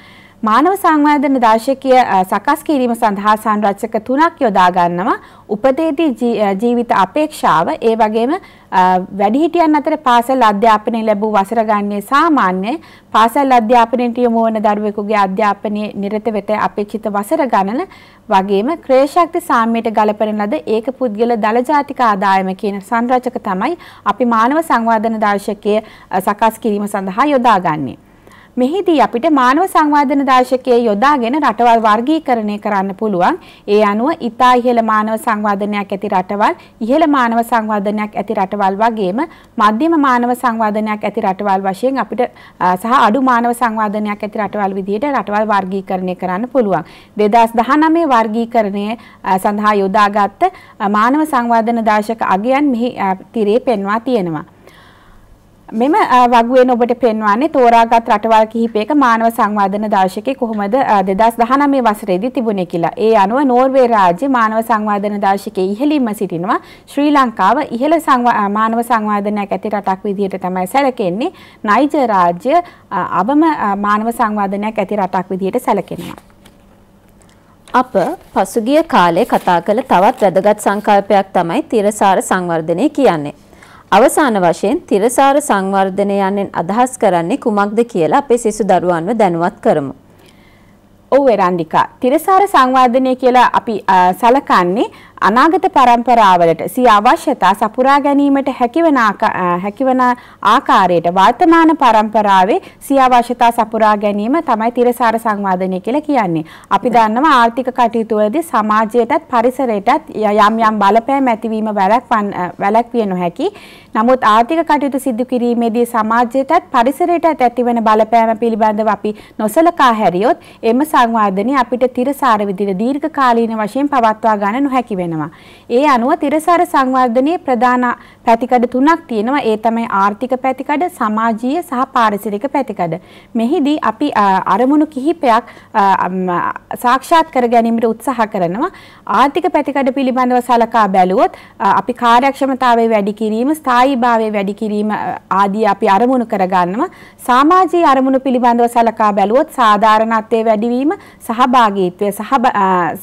මානව සංවර්ධන දාශකය සකස් කිරීම සඳහා සංරචක තුනක් යොදා ගන්නවා. උපතේදී ජීවිත අපේක්ෂාව, ඒ වගේම වැඩිහිටියන් අතර පාසල් අධ්‍යාපනය ලැබූ වසර ගන්නේ සාමාන්‍ය පාසල් අධ්‍යාපනයට යොමු වන දරුවෙකුගේ අධ්‍යාපනයේ නිරත වෙත අපේක්ෂිත වසර ගණන වගේම ක්‍රේශක්ති සාමයට ගලපන ලද ඒක පුද්ගල දල ජාතික ආදායම කියන සංරචක තමයි අපි මානව සංවර්ධන දාශකය සකස් කිරීම සඳහා යොදාගන්නේ. මෙහිදී අපිට මානව සංවර්ධන දාශකයේ යොදාගෙන රටවල් වර්ගීකරණය කරන්න පුළුවන්. ඒ අනුව ඉතා ඉහළ මානව සංවර්ධනයක් ඇති රටවල්, ඉහළ මානව සංවර්ධනයක් ඇති රටවල් වගේම මධ්‍යම මානව සංවර්ධනයක් ඇති රටවල් වශයෙන් අපිට සහ අඩු මානව සංවර්ධනයක් ඇති රටවල් විදිහට රටවල් වර්ගීකරණය කරන්න පුළුවන්. 2019 වර්ගීකරණය සඳහා යොදාගත් මානව සංවර්ධන දාශක අගයන් මෙහි තිරේ පෙන්වා තියෙනවා. මෙම වගුවෙන් ඔබට පෙන්වන්නේ තෝරාගත් රටවල් කිහිපයක මානව සංවර්ධන දර්ශකය කොහොමද 2019 වසරේදී තිබුණේ කියලා. ඒ අනුව නෝර්වේ රාජ්‍ය මානව සංවර්ධන දර්ශකයේ ඉහළින්ම සිටිනවා. ශ්‍රී ලංකාව ඉහළ මානව සංවර්ධනයක් ඇති රටක් විදිහට තමයි සැලකෙන්නේ. නයිජර් රාජ්‍ය අවම මානව සංවර්ධනයක් ඇති රටක් විදිහට සැලකෙනවා. අප පසුගිය කාලේ කතා කළ තවත් වැදගත් සංකල්පයක් තමයි තිරසාර සංවර්ධනය කියන්නේ. අවසාන වශයෙන් තිරසාර සංවර්ධනය යන්නෙන් අදහස් කරන්නේ කුමක්ද කියලා අපේ සිසු දරුවන්ව දැනුවත් කරමු. ඔව් එරන්ඩිකා තිරසාර සංවර්ධනය කියලා අපි සලකන්නේ අනාගත පරම්පරාවලට සිය අවශ්‍යතා සපුරා ගැනීමට හැකිවන හැකිවන ආකාරයට වර්තමාන පරම්පරාවේ සිය අවශ්‍යතා සපුරා ගැනීම තමයි තිරසාර සංවාදනය කියලා කියන්නේ. අපි දන්නවා ආර්ථික කටයුතු වලදී සමාජයටත් පරිසරයටත් යම් යම් බලපෑම් ඇතිවීම වැළැක්විය නොහැකි. නමුත් ආර්ථික කටයුතු සිදු කිරීමේදී සමාජයටත් පරිසරයටත් ඇතිවන බලපෑම පිළිබඳව අපි නොසලකා හැරියොත් එම සංවාදනය අපිට තිරසාර විදිහට දීර්ඝ කාලීන වශයෙන් පවත්වා ගන්න නොහැකි වෙනවා. වෙනවා. ඒ අනුව තිරසාර සංවර්ධනයේ ප්‍රධාන පැතිකඩ තුනක් තියෙනවා. ඒ තමයි ආර්ථික පැතිකඩ, සමාජීය සහ පාරිසරික පැතිකඩ. මෙහිදී අපි අරමුණු කිහිපයක් සාක්ෂාත් කර ගැනීමට උත්සාහ කරනවා. ආර්ථික පැතිකඩ පිළිබඳව සලකා බැලුවොත් අපි කාර්යක්ෂමතාවය වැඩි කිරීම, ස්ථායීභාවය වැඩි කිරීම ආදී අපි අරමුණු කරගන්නවා. සමාජීය අරමුණු පිළිබඳව සලකා බැලුවොත් සාධාරණත්වයේ වැඩිවීම, සහභාගීත්වය සහ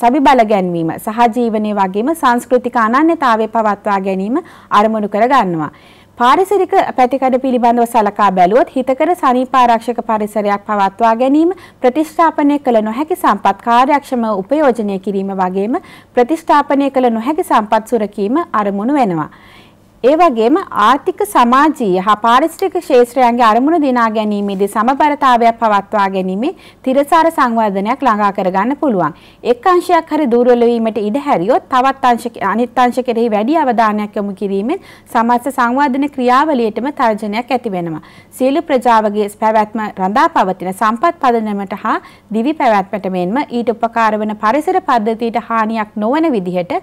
සබිබල ගැන්වීම, සහජීවනයේ වගේම සංස්කෘතික අනන්‍යතාවය පවත්වා ගැනීම අරමුණු කර ගන්නවා. පාරිසරික පැතිකඩ පිළිබඳව සලකා බැලුවොත් හිතකර සනීප ආරක්ෂක පරිසරයක් පවත්වා ගැනීම ප්‍රතිස්ථාපනය කළ නොහැකි සම්පත් කාර්යක්ෂම උපයෝජනය කිරීම වගේම ප්‍රතිස්ථාපනය කළ නොහැකි සම්පත් සුරකීම අරමුණු වෙනවා. ඒ වගේම ආර්ථික සමාජීය හා පාරිසරික ක්ෂේත්‍රයන්ගේ අරමුණ දිනා ගැනීමේදී සමබරතාවයක් පවත්වා ගැනීම තිරසාර සංවර්ධනයක් ළඟා කරගන්න පුළුවන්. එක් අංශයක් හරි දුර්වල වීමට ඉඩ හැරියොත් තවත් අංශක අනිත් අංශ කෙරෙහි වැඩි අවධානයක් යොමු කිරීමෙන් සමස්ත සංවර්ධන ක්‍රියාවලියටම තර්ජනයක් ඇති වෙනවා. සියලු ප්‍රජාවගේ පැවැත්ම රඳා පවතින සම්පත් පදනමට හා දිවි පැවැත්මට මෙන්ම ඊට උපකාර වන පරිසර පද්ධතියට හානියක් නොවන විදිහට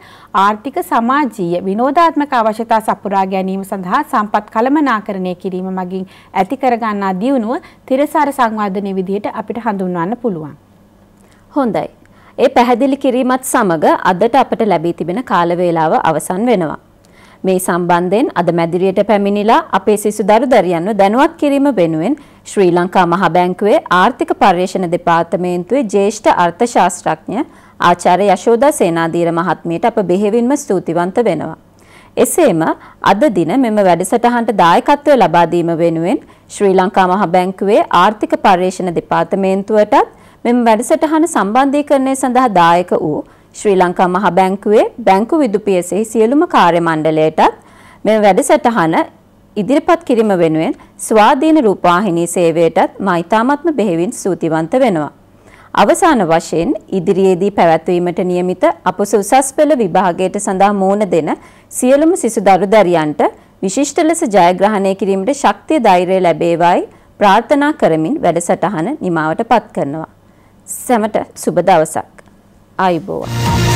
ආර්ථික සමාජීය විනෝදාත්මක අවශ්‍යතා සපුරා පුරා ගැනීම සඳහා සම්පත් කළමනාකරණය කිරීම මගින් ඇති කරගන්නා දියුණුව තිරසාර සංවර්ධනයේ විදිහට අපිට හඳුන්වන්න පුළුවන්. හොඳයි. ඒ පැහැදිලි කිරීමත් සමග අදට අපට ලැබී තිබෙන කාල වේලාව අවසන් වෙනවා. මේ සම්බන්ධයෙන් අද මැදිරියට පැමිණිලා අපේ සිසු දරු දරියන්ව දැනුවත් කිරීම වෙනුවෙන් ශ්‍රී ලංකා මහ බැංකුවේ ආර්ථික පර්යේෂණ දෙපාර්තමේන්තුවේ ජ්‍යෙෂ්ඨ අර්ථශාස්ත්‍රඥ ආචාර්ය යශෝදා සේනාධීර මහත්මියට අප බෙහෙවින්ම ස්තුතිවන්ත වෙනවා. එසේම අද දින මෙම වැඩසටහනට දායකත්වය ලබා දීම වෙනුවෙන් ශ්‍රී ලංකා මහ බැංකුවේ ආර්ථික පර්යේෂණ දෙපාර්තමේන්තුවටත් මෙම වැඩසටහන සම්බන්ධීකරණය සඳහා දායක වූ ශ්‍රී ලංකා මහ බැංකුවේ බැංකු විදුපියසෙහි සියලුම කාර්ය මණ්ඩලයටත් මෙම වැඩසටහන ඉදිරිපත් කිරීම වෙනුවෙන් ස්වාධීන රූපවාහිනී සේවයටත් මා ඉතාමත්ම බෙහෙවින් ස්තුතිවන්ත වෙනවා. අවසාන වශයෙන් ඉදිරියේදී පැවැත්වීමට නියමිත අපොස උසස් පෙළ විභාගයට සඳහා මෝන දෙන සියලුම සිසු දරු දැරියන්ට විශිෂ්ට ලෙස ජයග්‍රහණය කිරීමට ශක්තිය ධෛර්යය ලැබේවායි ප්‍රාර්ථනා කරමින් වැඩසටහන නිමාවට පත් කරනවා. සැමට සුබ දවසක්. ආයුබෝවන්.